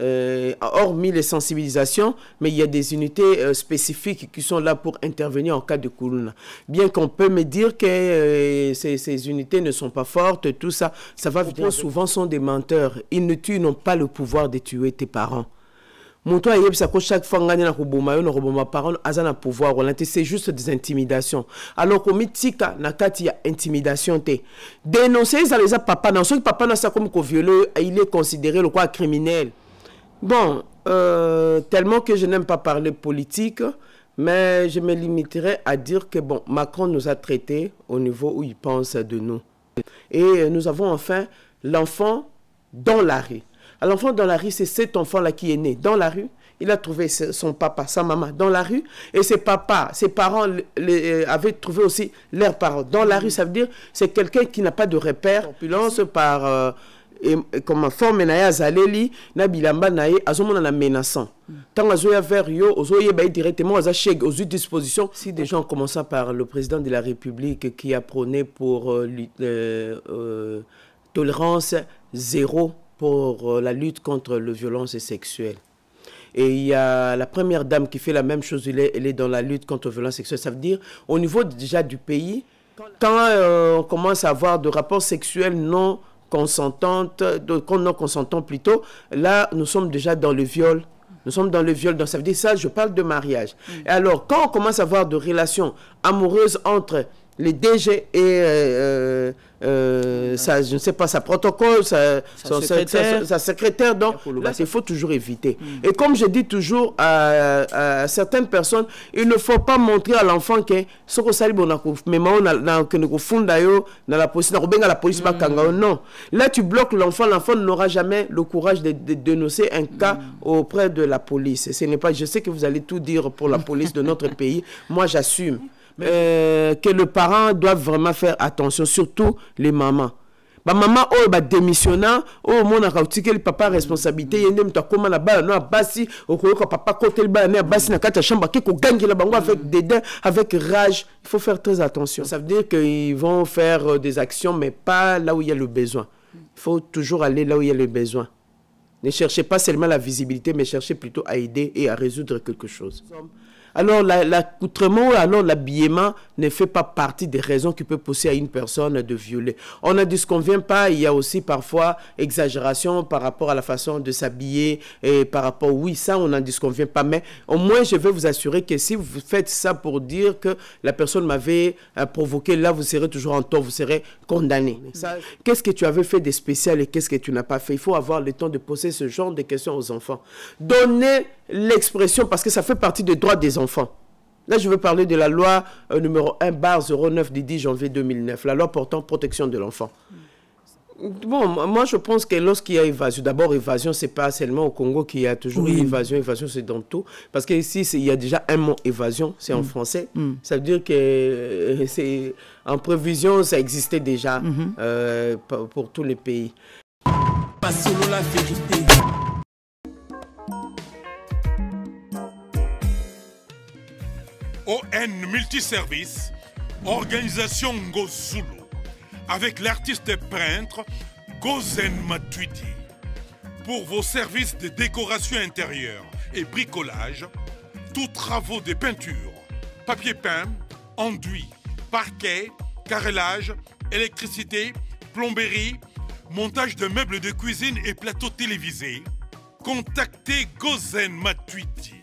Euh, hormis les sensibilisations, mais il y a des unités euh, spécifiques qui sont là pour intervenir en cas de couronne. Bien qu'on peut me dire que euh, ces, unités ne sont pas fortes, tout ça, ça va souvent sont des menteurs. Ils ne tuent, n'ont pas le pouvoir de tuer tes parents moto ayebisa ko chaque fois ngai na koboma yo na boma parole azana pouvoir On c'est juste des intimidations alors komitika na kati ya intimidation te dénoncer les eza papa na soki papa na asi comme koviole il est considéré quoi criminel bon euh, tellement que je n'aime pas parler politique mais je me limiterai à dire que bon macron nous a traités au niveau où il pense de nous et nous avons enfin l'enfant dans l'arrêt L'enfant dans la rue, c'est cet enfant-là qui est né dans la rue. Il a trouvé son papa, sa maman dans la rue. Et ses papas, ses parents les, euh, avaient trouvé aussi leurs parents dans la rue. Ça veut dire que c'est quelqu'un qui n'a pas de repère. Opulence par... Euh, et comme forme na azaleli na bilamba na azomona na menaçant ntango azoya vers yo directement disposition si des gens commençant par le président de la république qui a prôné pour euh, euh, euh, tolérance zéro pour euh, la lutte contre la violence sexuelle. Et il y a la première dame qui fait la même chose, elle est, elle est dans la lutte contre les violence sexuelle. Ça veut dire, au niveau déjà du pays, quand euh, on commence à avoir de rapports sexuels non non consentants plutôt, là, nous sommes déjà dans le viol. Nous sommes dans le viol, donc ça veut dire ça, je parle de mariage. Mm. Et alors, quand on commence à avoir de relations amoureuses entre le DG et sa, euh, euh, euh, je ne sais pas, sa protocole, sa, secrétaire. Donc, là, il faut toujours éviter. Mm. Et comme je dis toujours à, certaines personnes, il ne faut pas montrer à l'enfant que ça mais on a que dans la police, dans la police, mm. non. Là, tu bloques l'enfant, l'enfant n'aura jamais le courage de, dénoncer un cas mm. auprès de la police. ce n'est pas, je sais que vous allez tout dire pour la police de notre pays. Moi, j'assume. Euh, que les parents doivent vraiment faire attention, surtout les mamans. Bah, maman, oh, bah, démissionnant, oh, mon a le papa responsabilité, bala, no, a basi, okoyoka papa côté le bala, ne, a na chambre, qu'on la bango avec dédain, avec rage. Il faut faire très attention. Ça veut dire qu'ils vont faire euh, des actions, mais pas là où il y a le besoin. Il faut toujours aller là où il y a le besoin. Ne cherchez pas seulement la visibilité, mais cherchez plutôt à aider et à résoudre quelque chose. Alors l'accoutrement, alors l'habillement ne fait pas partie des raisons qui peuvent pousser à une personne de violer. On n'en disconvient pas, il y a aussi parfois exagération par rapport à la façon de s'habiller et par rapport, oui, ça on n'en disconvient pas, mais au moins je veux vous assurer que si vous faites ça pour dire que la personne m'avait euh, provoqué, là vous serez toujours en tort, vous serez condamné. Qu'est-ce que tu avais fait de spécial et qu'est-ce que tu n'as pas fait Il faut avoir le temps de poser ce genre de questions aux enfants. Donner l'expression, parce que ça fait partie des droits des enfants. Là, je veux parler de la loi euh, numéro 1 bar 09 du 10 janvier 2009, la loi portant protection de l'enfant. Bon, moi, je pense que lorsqu'il y a évasion, d'abord, évasion, c'est pas seulement au Congo qu'il y a toujours évasion. Évasion, c'est dans tout. Parce qu'ici, il y a déjà un mot évasion, c'est en mm. français. Mm. Ça veut dire que euh, c'est en prévision, ça existait déjà mm-hmm. euh, pour, tous les pays. Pas la vérité. ON Multiservice, organisation Ngozulu, avec l'artiste et peintre Gozen Matuidi. Pour vos services de décoration intérieure et bricolage, tous travaux de peinture, papier peint, enduit, parquet, carrelage, électricité, plomberie, montage de meubles de cuisine et plateaux télévisés, contactez Gozen Matuidi.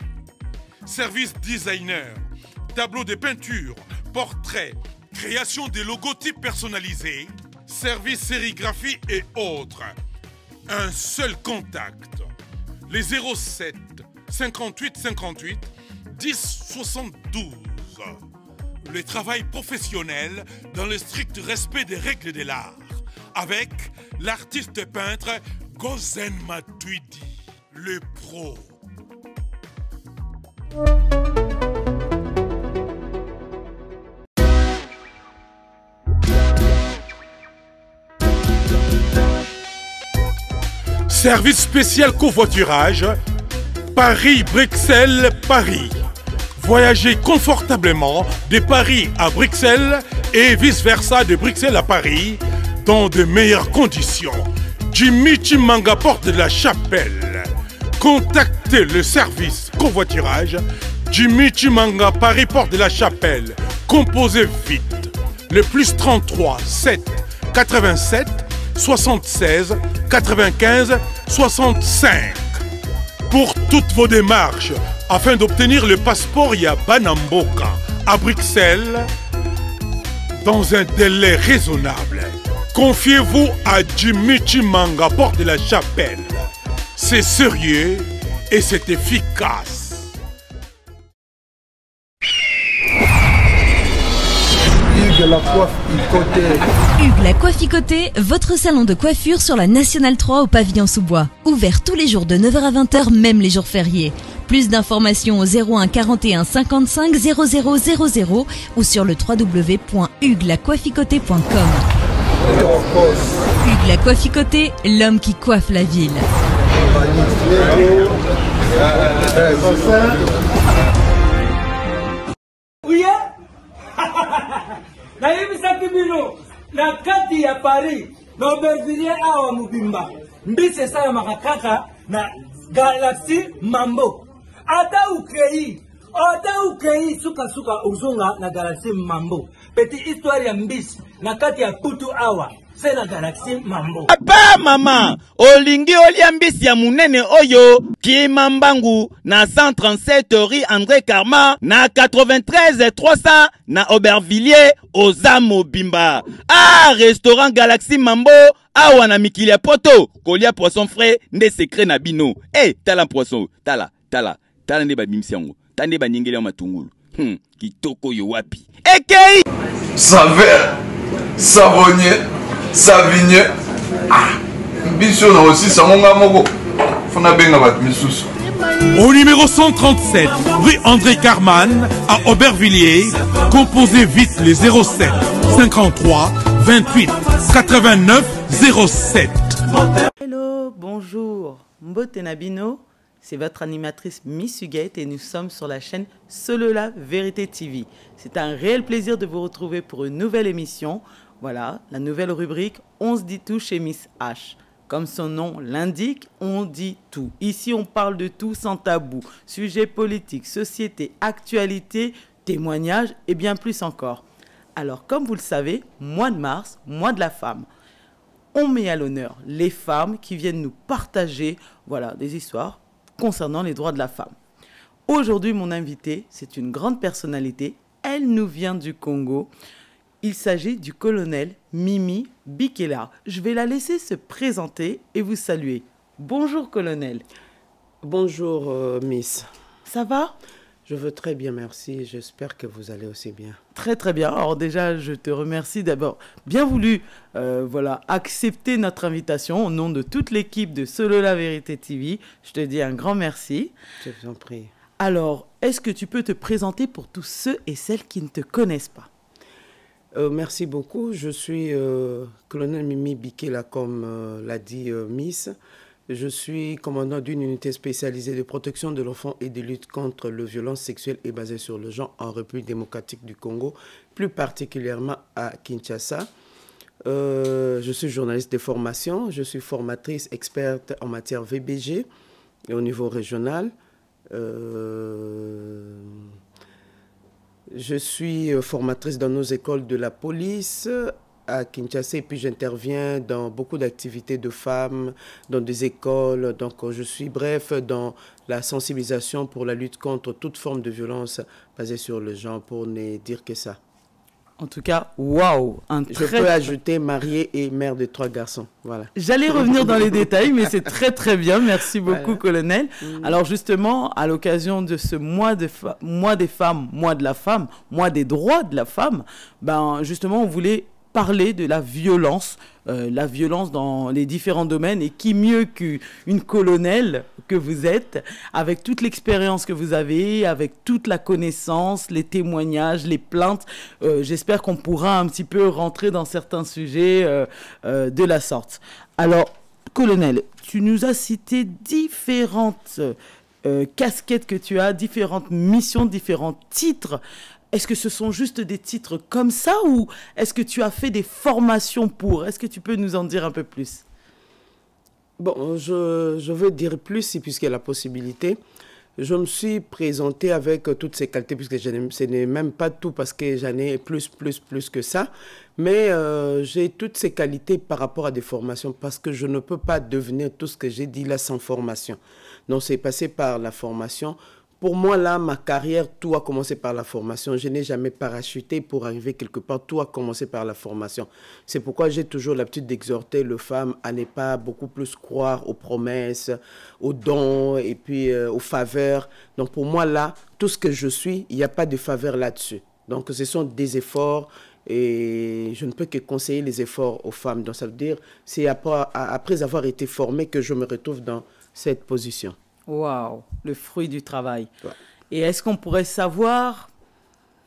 Service designer tableaux de peinture, portraits, création des logotypes personnalisés, services sérigraphie et autres. Un seul contact. Les 07 58 58 10 72. Le travail professionnel dans le strict respect des règles de l'art avec l'artiste peintre Gozen Matuidi, le pro. Service spécial covoiturage, Paris-Bruxelles-Paris. Voyagez confortablement de Paris à Bruxelles et vice-versa de Bruxelles à Paris dans de meilleures conditions. Jimmy Chimanga porte de la chapelle. Contactez le service covoiturage Jimmy Chimanga Paris porte de la chapelle. Composez vite le plus 33 7 87 76 95 65. Pour toutes vos démarches, afin d'obtenir le passeport Yabanamboka à Bruxelles, dans un délai raisonnable, confiez-vous à Jimichi Manga, porte de la chapelle. C'est sérieux et c'est efficace. Hugues la coiffe votre salon de coiffure sur la Nationale 3 au pavillon sous-bois. Ouvert tous les jours de 9h à 20h, même les jours fériés. Plus d'informations au 01 41 55 00 00 ou sur le www.huguelacoifficoté.com. Hugues la coifficoté, l'homme qui coiffe la ville. nayebisaki bino na kati ya paris na aubervillier awa mobimba mbisi esalamaka kaka na galaxie mambo ata ukei ata ukei sukasuka ozonga na galaxie mambo peti histoire ya mbisi na kati ya putu awa papa mama olingi olia mbisi ya monene oyo kima mbangu na 137 ri andré karma na 93 300 na aubervilliers oza mobimba a ah, restaurant galaxy mambo awa na mikili ya poto kolia poisson frais nde sekret na bino e eh, hey, tala poisson tala tala tala nde babimisi yango ta nde baningeli yango matungulu hmm, kitoko oyo wapi ekei saveur savonnier savigne ah, moko Au numéro 137, rue André Carman, à Aubervilliers, composez vite les 07 53 28 89 07. Hello, bonjour. Mbote Nabino, c'est votre animatrice Miss Huguette et nous sommes sur la chaîne Solola Vérité TV. C'est un réel plaisir de vous retrouver pour une nouvelle émission. Voilà, la nouvelle rubrique On se dit tout chez Miss H. Comme son nom l'indique, on dit tout. Ici, on parle de tout sans tabou. Sujets politiques, société, actualité, témoignages et bien plus encore. Alors, comme vous le savez, mois de mars, mois de la femme. On met à l'honneur les femmes qui viennent nous partager voilà, des histoires concernant les droits de la femme. Aujourd'hui, mon invitée, c'est une grande personnalité. Elle nous vient du Congo. Il s'agit du colonel Mimi Bikela. Je vais la laisser se présenter et vous saluer. Bonjour colonel. Bonjour euh, Miss. Ça va Je veux très bien, merci. J'espère que vous allez aussi bien. Très très bien. Alors déjà, je te remercie d'abord. Bien voulu, euh, voilà, accepter notre invitation au nom de toute l'équipe de Solo la Vérité TV. Je te dis un grand merci. Je vous en prie. Alors, est-ce que tu peux te présenter pour tous ceux et celles qui ne te connaissent pas euh, merci beaucoup. Je suis euh, colonel Mimi Bikela, comme euh, l'a dit Miss. Je suis commandant d'une unité spécialisée de protection de l'enfant et de lutte contre la violence sexuelle et basée sur le genre en République démocratique du Congo, plus particulièrement à Kinshasa. je suis journaliste de formation, je suis formatrice experte en matière VBG et au niveau régional. Je suis euh, formatrice dans nos écoles de la police à Kinshasa et puis j'interviens dans beaucoup d'activités de femmes, dans des écoles. Donc euh, je suis bref dans la sensibilisation pour la lutte contre toute forme de violence basée sur le genre, pour ne dire que ça. En tout cas, waouh Je peux ajouter mariée et mère de trois garçons. Voilà. J'allais revenir dans les détails, mais c'est très très bien. Merci beaucoup, colonel. Mm. Alors justement, à l'occasion de ce mois, de mois des femmes, mois de la femme, mois des droits de la femme, ben justement, on voulait parler de la violence, euh, la violence dans les différents domaines. Et qui mieux qu'une colonelle que vous êtes, avec toute l'expérience que vous avez, avec toute la connaissance, les témoignages, les plaintes. Euh, j'espère qu'on pourra un petit peu rentrer dans certains sujets euh, de la sorte. Alors, colonel, tu nous as cité différentes casquettes que tu as, différentes missions, différents titres. Est-ce que ce sont juste des titres comme ça ou est-ce que tu as fait des formations pour Est-ce que tu peux nous en dire un peu plus Bon, je, veux dire plus si puisqu'il y a la possibilité. Je me suis présentée avec euh, toutes ces qualités, puisque ce n'est même pas tout, parce que j'en ai plus, plus, plus que ça. Mais euh, j'ai toutes ces qualités par rapport à des formations, parce que je ne peux pas devenir tout ce que j'ai dit là sans formation. Donc, c'est passé par la formation. Pour moi, là, ma carrière, tout a commencé par la formation. Je n'ai jamais parachuté pour arriver quelque part. Tout a commencé par la formation. C'est pourquoi j'ai toujours l'habitude d'exhorter les femmes à ne pas beaucoup plus croire aux promesses, aux dons et puis euh, aux faveurs. Donc pour moi, là, tout ce que je suis, il n'y a pas de faveur là-dessus. Donc ce sont des efforts et je ne peux que conseiller les efforts aux femmes. Donc ça veut dire, c'est après avoir été formée que je me retrouve dans cette position. Waouh, le fruit du travail. Et est-ce qu'on pourrait savoir,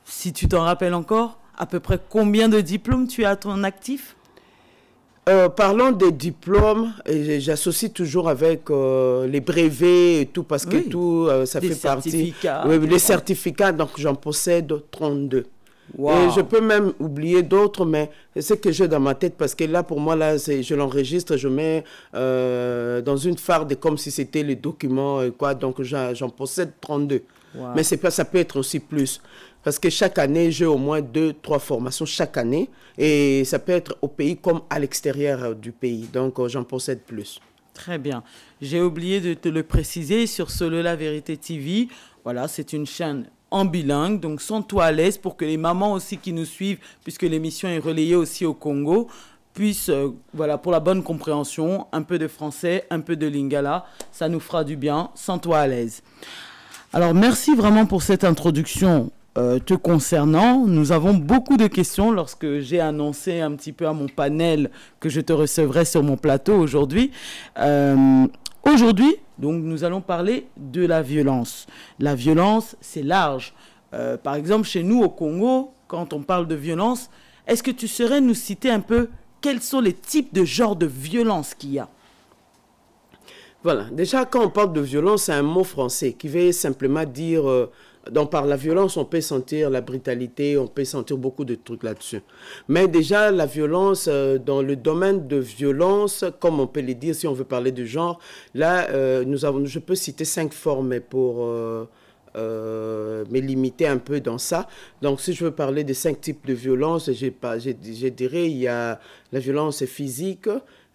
si tu t'en rappelles encore, à peu près combien de diplômes tu as à ton actif euh, parlons des diplômes, j'associe toujours avec euh, les brevets et tout, parce que tout, euh, ça fait partie. Oui, les certificats, donc j'en possède 32. Et je peux même oublier d'autres, mais c'est que j'ai dans ma tête parce que là, pour moi, là, je l'enregistre, je mets euh, dans une farde comme si c'était les documents et euh, quoi. Donc, j'en possède 32. Mais c'est pas, ça peut être aussi plus. Parce que chaque année, j'ai au moins deux, trois formations chaque année. Et ça peut être au pays comme à l'extérieur euh, du pays. Donc, j'en possède plus. Très bien. J'ai oublié de te le préciser sur Le La Vérité TV. Voilà, c'est une chaîne en bilingue, donc sans toi à l'aise pour que les mamans aussi qui nous suivent, puisque l'émission est relayée aussi au Congo, puissent, euh, voilà, pour la bonne compréhension, un peu de français, un peu de lingala, ça nous fera du bien, sans toi à l'aise. Alors merci vraiment pour cette introduction euh, te concernant. Nous avons beaucoup de questions lorsque j'ai annoncé un petit peu à mon panel que je te recevrai sur mon plateau aujourd'hui. Euh, Aujourd'hui, donc, nous allons parler de la violence. La violence, c'est large. Euh, par exemple, chez nous au Congo, quand on parle de violence, est-ce que tu saurais nous citer un peu quels sont les types de genres de violence qu'il y a Voilà. Déjà, quand on parle de violence, c'est un mot français qui veut simplement dire euh, donc par la violence, on peut sentir la brutalité, on peut sentir beaucoup de trucs là-dessus. Mais déjà, la violence, euh, dans le domaine de violence, comme on peut le dire si on veut parler du genre, là, euh, nous avons, je peux citer cinq formes pour... Euh, me limiter un peu dans ça. Donc, si je veux parler des cinq types de violence, je dirais il y a la violence physique,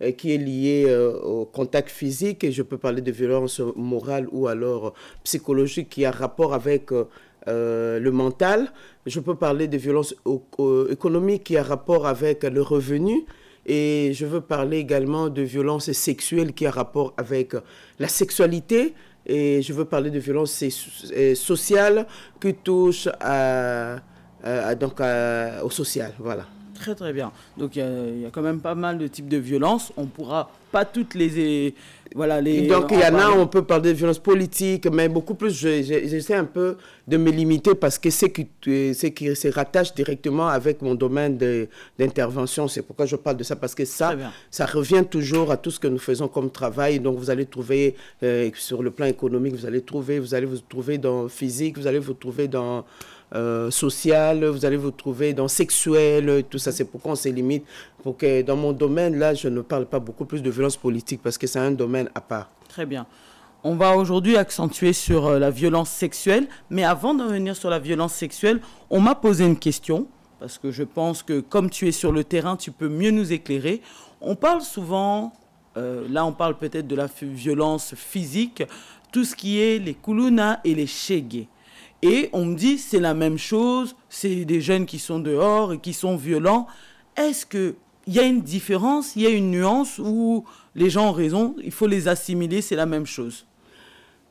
euh, qui est liée euh, au contact physique, et je peux parler de violence morale ou alors psychologique qui a rapport avec euh, le mental. Je peux parler de violence économique qui a rapport avec le revenu. Et je veux parler également de violence sexuelle qui a rapport avec la sexualité. Et je veux parler de violence sociale qui touche donc au social. Voilà très bien. Donc il y, y, a quand même pas mal de types de violences. On pourra toutes les... Euh, voilà, les donc il y en a, on peut parler de violence politique, mais beaucoup plus, j'essaie un peu de me limiter parce que c'est qui, euh, qui se rattache directement avec mon domaine d'intervention. C'est pourquoi je parle de ça, parce que ça, ça revient toujours à tout ce que nous faisons comme travail. Donc vous allez trouver euh, sur le plan économique, vous allez trouver, vous allez vous trouver dans physique, vous allez vous trouver dans... social, vous allez vous trouver dans sexuel, tout ça, c'est pourquoi on se limite, pour que dans mon domaine, là, je ne parle pas beaucoup plus de violence politique parce que c'est un domaine à part. Très bien. On va aujourd'hui accentuer sur euh, la violence sexuelle, mais avant de revenir sur la violence sexuelle, on m'a posé une question, parce que je pense que comme tu es sur le terrain, tu peux mieux nous éclairer. On parle souvent, euh, là on parle peut-être de la violence physique, tout ce qui est les kuluna et les shege. Et on me dit c'est la même chose, c'est des jeunes qui sont dehors et qui sont violents. Est-ce que il y a une différence, il y a une nuance où les gens ont raison, il faut les assimiler, c'est la même chose.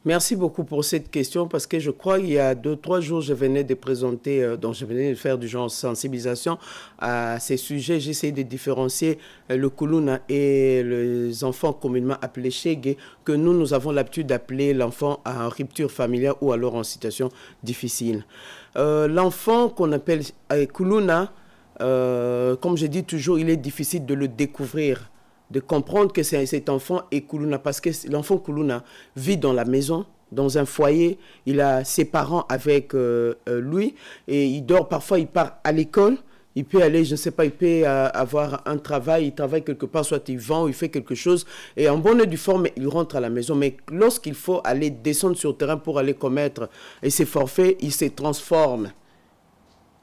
Merci beaucoup pour cette question parce que je crois qu'il y a deux, trois jours, je venais de présenter, euh, donc je venais de faire du genre sensibilisation à ces sujets. J'essayais de différencier euh, le kuluna et les enfants communément appelés chege que nous, nous avons l'habitude d'appeler l'enfant en rupture familiale ou alors en situation difficile. Euh, l'enfant qu'on appelle kuluna, euh, comme je dis toujours, il est difficile de le découvrir, de comprendre que c'est cet enfant est Kuluna, parce que l'enfant Kuluna vit dans la maison, dans un foyer, il a ses parents avec euh, euh, lui, et il dort, parfois il part à l'école, il peut aller, je ne sais pas, il peut avoir un travail, il travaille quelque part, soit il vend, il fait quelque chose, et en bonne et due forme, il rentre à la maison. Mais lorsqu'il faut aller descendre sur le terrain pour aller commettre et ses forfaits, il se transforme.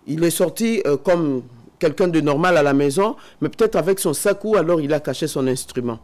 Il est sorti comme quelqu'un de normal à la maison, mais peut-être avec son sac ou alors il a caché son instrument.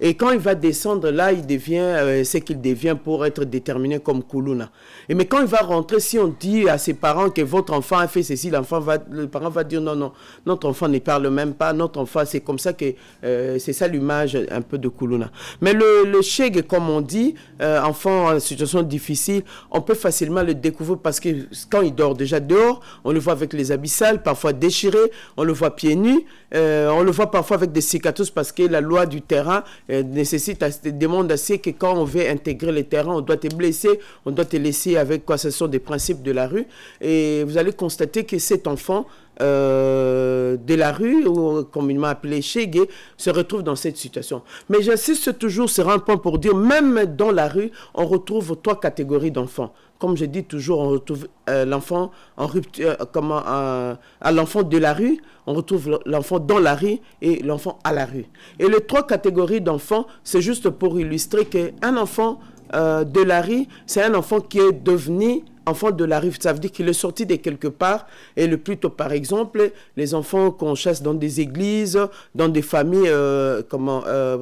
Et quand il va descendre là, il devient euh, ce qu'il devient pour être déterminé comme Kuluna. Et mais quand il va rentrer, si on dit à ses parents que votre enfant a fait ceci, l'enfant va, le parent va dire non, non, notre enfant ne parle même pas, notre enfant, c'est comme ça que euh, c'est ça l'image un peu de Kuluna. Mais le, le comme on dit, euh, enfant en situation difficile, on peut facilement le découvrir parce que quand il dort déjà dehors, on le voit avec les sales, parfois déchiré, on le voit pieds nus, on le voit parfois avec des cicatrices parce que la loi du terrain euh, nécessite, demande ce que quand on veut intégrer le terrain, on doit te blesser, on doit te laisser avec quoi ce sont des principes de la rue. Et vous allez constater que cet enfant euh, de la rue, ou communément appelé gay se retrouve dans cette situation. Mais j'insiste toujours sur un point pour dire, même dans la rue, on retrouve trois catégories d'enfants. Comme je dis toujours, on retrouve euh, l'enfant en rupture, euh, à l'enfant de la rue, on retrouve l'enfant dans la rue et l'enfant à la rue. Et les trois catégories d'enfants, c'est juste pour illustrer qu'un enfant de la rue, c'est un enfant qui est devenu enfants de la rive, ça veut dire qu'il est sorti de quelque part, et le plus tôt, par exemple, les enfants qu'on chasse dans des églises, dans des familles, euh, comment, euh,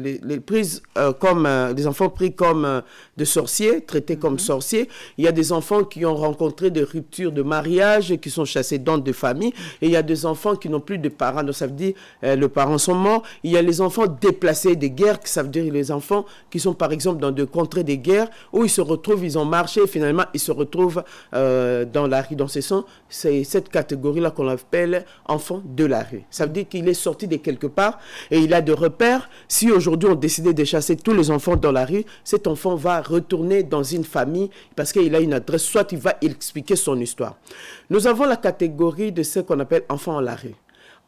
les, prises euh, comme, des enfants pris comme des sorciers, traités comme mhm. sorciers. Il y a des enfants qui ont rencontré des ruptures de mariage, qui sont chassés dans des familles, et il y a des enfants qui n'ont plus de parents, donc ça veut dire les parents sont morts. Il y a les enfants déplacés des guerres, ça veut dire les enfants qui sont, par exemple, dans des contrées de guerre, où ils se retrouvent, ils ont marché, et finalement, ils se retrouvent retrouve euh, dans la rue. Dans ce sens, c'est cette catégorie-là qu'on appelle enfant de la rue. Ça veut dire qu'il est sorti de quelque part et il a des repères. Si aujourd'hui on décidait de chasser tous les enfants dans la rue, cet enfant va retourner dans une famille parce qu'il a une adresse, soit il va expliquer son histoire. Nous avons la catégorie de ce qu'on appelle enfant en la rue.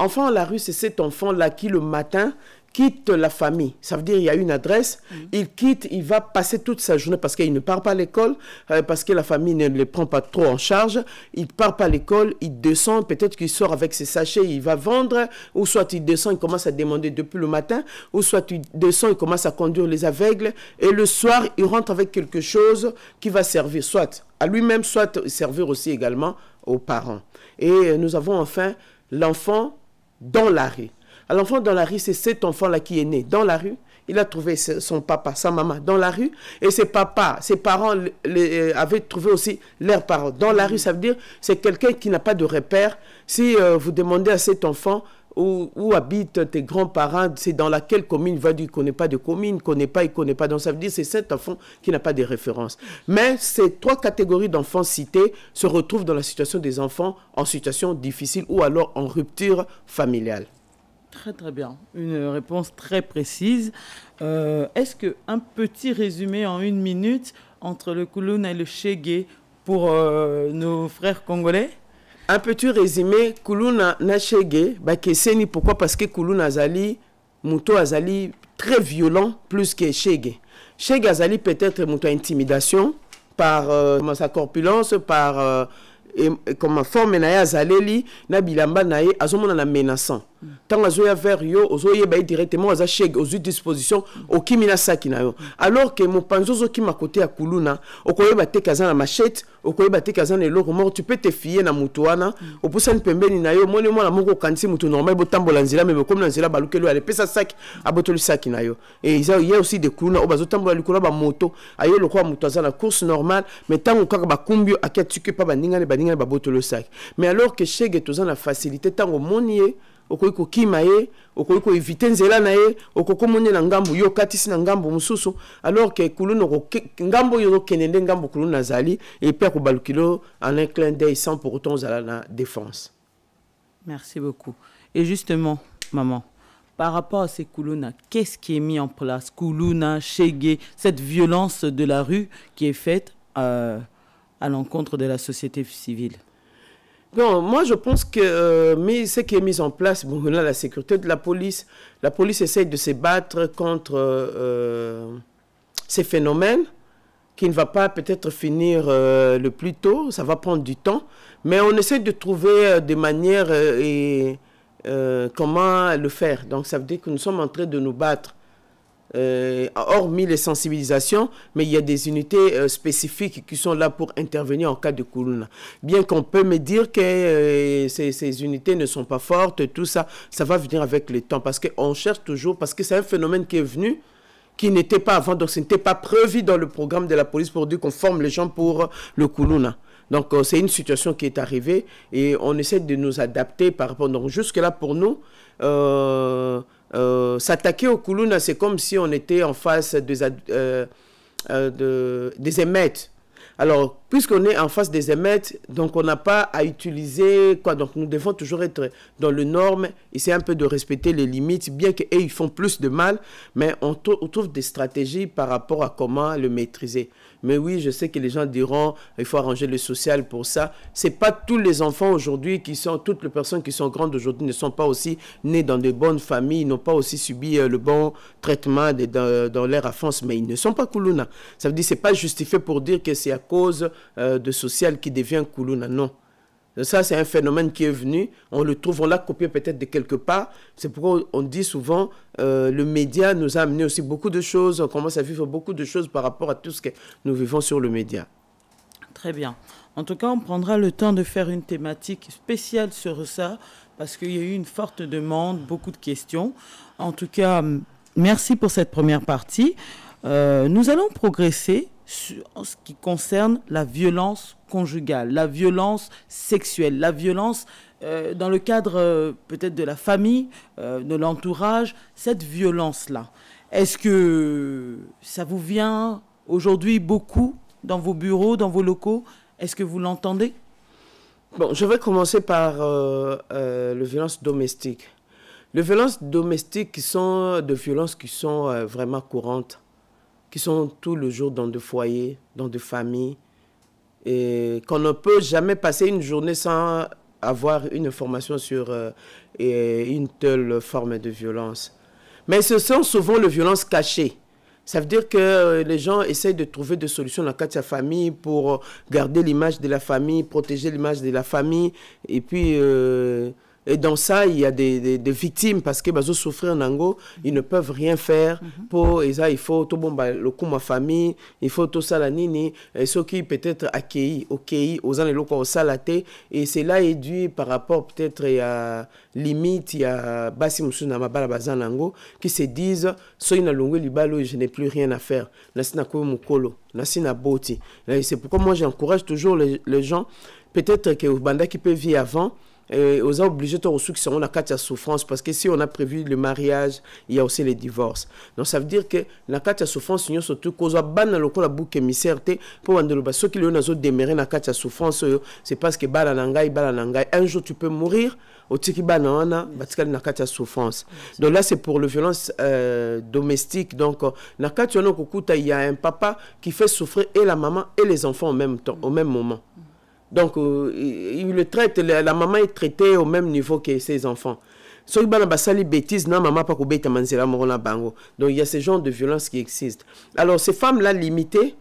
Enfin, à la rue, c'est cet enfant-là qui, le matin, quitte la famille. Ça veut dire il y a une adresse, mm. il quitte, il va passer toute sa journée parce qu'il ne part pas à l'école, euh, parce que la famille ne le prend pas trop en charge. Il ne part pas à l'école, il descend, peut-être qu'il sort avec ses sachets, il va vendre, ou soit il descend, il commence à demander depuis le matin, ou soit il descend, il commence à conduire les aveugles, et le soir, il rentre avec quelque chose qui va servir soit à lui-même, soit servir aussi également aux parents. Et nous avons enfin l'enfant dans la rue. L'enfant dans la rue, c'est cet enfant-là qui est né dans la rue. Il a trouvé son papa, sa maman dans la rue. Et ses papas, ses parents euh, avaient trouvé aussi leurs parents. Dans la rue, ça veut dire c'est quelqu'un qui n'a pas de repère. Si euh, vous demandez à cet enfant, où, habitent tes grands-parents, c'est dans laquelle commune, va dire qu'on n'est pas de commune, ne connaît pas il ne connaît pas. Donc ça veut dire que c'est cet enfant qui n'a pas de référence. Mais ces trois catégories d'enfants cités se retrouvent dans la situation des enfants en situation difficile ou alors en rupture familiale. Très très bien, une réponse très précise. Euh, est-ce qu'un petit résumé en une minute entre le Koulouna et le Chegué pour euh, nos frères congolais un petit résumé kuluna Nachege bakeseni pourquoi parce que kuluna azali muto azali très violent plus que shege shege azali peut-être muto intimidation par sa euh, corpulence par euh, comme forme na ye azaleli na bilamba na azomona na menaçant ntango zoya vers yo ozoyeba ye directement aux achats, aux dispositions au na saki na yo alors ke mopanzi ozokima kote ya kuluna oko yebate kazana machette, oko okoyeba te elo na l'eau. tu peux te fier na mutuana, wana pembeni na yo omoni mwana moko okandisi mutu normal botambo l'anzila, me bokomi na nzela sac, oyo alepesa sac abotoli saki na yo eza a aussi de kuluna oyo bazotambola likolo ya moto, aye le moto na course normale me ntango ba bakumbi yo akia pa mpa baningani ba sac. mais alors que shege toza la facilité tant au okoki kokima ye okoki koevite nzela na ye okokomoni na ngambo yo katisi na ngambo mususu alors que kulunu ngambo oyo Kenende ngambo et nazali epe en un clin d'œil sans pour autant zala la défense merci beaucoup et justement maman par rapport à ces Koulouna, qu'est-ce qui est mis en place Koulouna, shege, cette violence de la rue qui est faite euh, à l'encontre de la société civile non, moi je pense que euh, mais ce qui est mis en place, bon, là, la sécurité de la police, la police essaie de se battre contre euh, euh, ces phénomènes qui ne va pas peut-être finir le plus tôt, ça va prendre du temps, mais on essaie de trouver des manières et comment le faire. Donc ça veut dire que nous sommes en train de nous battre euh, hormis les sensibilisations, mais il y a des unités euh, spécifiques qui sont là pour intervenir en cas de couloune. Bien qu'on peut me dire que euh, ces, unités ne sont pas fortes, tout ça, ça va venir avec le temps parce qu'on cherche toujours, parce que c'est un phénomène qui est venu qui n'était pas avant, donc ce n'était pas prévu dans le programme de la police pour dire qu'on forme les gens pour euh, le couloune. Donc c'est une situation qui est arrivée et on essaie de nous adapter par rapport. Donc jusque-là, pour nous, euh, s'attaquer au Koulouna, c'est comme si on était en face des, euh, euh émettes. Alors, puisqu'on est en face des émettes, donc on n'a pas à utiliser quoi. Donc, nous devons toujours être dans le norme. c'est un peu de respecter les limites, bien qu'ils font plus de mal. Mais on trouve des stratégies par rapport à comment le maîtriser. Mais oui, je sais que les gens diront, il faut arranger le social pour ça. Ce n'est pas tous les enfants aujourd'hui qui sont, toutes les personnes qui sont grandes aujourd'hui ne sont pas aussi nées dans de bonnes familles, n'ont pas aussi subi euh, le bon traitement dans, l'air à France, mais ils ne sont pas Koulouna. Ça veut dire, c'est pas justifié pour dire que c'est à cause euh, de social qui devient Koulouna. non. Euh, ça, c'est un phénomène qui est venu. On le trouve, on l'a copié peut-être de quelque part. C'est pourquoi on dit souvent, euh, le média nous a amené aussi beaucoup de choses. On commence à vivre beaucoup de choses par rapport à tout ce que nous vivons sur le média. Très bien. En tout cas, on prendra le temps de faire une thématique spéciale sur ça parce qu'il y a eu une forte demande, beaucoup de questions. En tout cas, merci pour cette première partie. Euh, nous allons progresser en ce qui concerne la violence conjugale, la violence sexuelle, la violence euh, dans le cadre euh, peut-être de la famille, euh, de l'entourage, cette violence-là. Est-ce que ça vous vient aujourd'hui beaucoup dans vos bureaux, dans vos locaux Est-ce que vous l'entendez Bon, je vais commencer par le violence domestique. Les violences domestiques sont des violences qui sont vraiment courantes qui sont tous le jours dans des foyers, dans des familles, et qu'on ne peut jamais passer une journée sans avoir une formation sur euh, une telle forme de violence. Mais ce sont souvent les violences cachées. Ça veut dire que les gens essayent de trouver des solutions dans le cadre de sa famille pour garder l'image de la famille, protéger l'image de la famille, et puis... Euh, et dans ça, il y a des, des, des victimes parce que bazo souffrir en ango, ils ne peuvent rien faire. Mhm. Pour et ça, il faut tout bon bah, le coup ma famille, il faut tout ça la nini. ceux qui peut-être accueillis, accueillis aux années locaux au salaté. Et cela est dû par rapport peut-être à limite il y a basi musu na mabala bazan ango qui se disent soy na libalo je n'ai plus rien à faire. Na sina ko mukolo, na sina boti. C'est pourquoi moi j'encourage toujours les, gens peut-être que Banda qui peut vivre avant et oza oblige to kosukisa ngo na kati ya souffrance parce que si on a prévu le mariage il y a aussi les divorces donc ça veut dire que na kati ya souffrance nyonso tu le bana la bouc émissaire te ceux qui le lelo nazodemere na kati la souffrance c'est parce que bana na ngai bana na ngai un jour tu peux mourir otiki bana wana batikali na kati souffrance donc là c'est pour le violence euh, domestique donc euh, na on a beaucoup il y a un papa qui fait souffrir et la maman et les enfants au même temps au même moment donc euh, il, le traite la, maman est traitée au même niveau que ses enfants basali bêtise bango donc il y a ce genre de violence qui existe alors ces femmes là limitées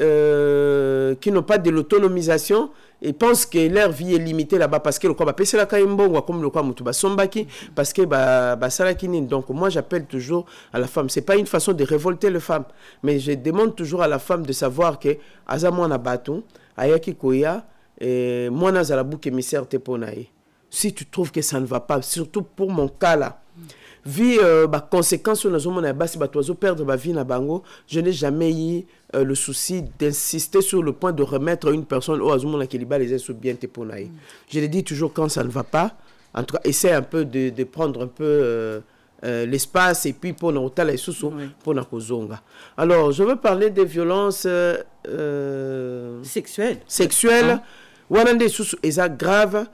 euh, qui n'ont pas de l'autonomisation et pensent que leur vie est limitée là-bas parce que le quoi c'est la comme le quoi sombaki parce que donc moi j'appelle toujours à la femme Ce n'est pas une façon de révolter les femmes mais je demande toujours à la femme de savoir que azamwana batu ayaki koya eh, moi suis un émissaire de si tu trouves que ça ne va pas surtout pour mon cas là vu euh, baconséquence de nazomona ya basi bah, perdre bango je n'ai jamais eu euh, le souci d'insister sur le point de remettre une personne au Azumon bien te mm. je le dis toujours quand ça ne va pas en tout cas essaie un peu de, de prendre un peu euh, euh, l'espace et puis pour et Soussou, Alors, je veux parler des violences euh, sexuelles. Sexuelles. Hein? wana susu eza grave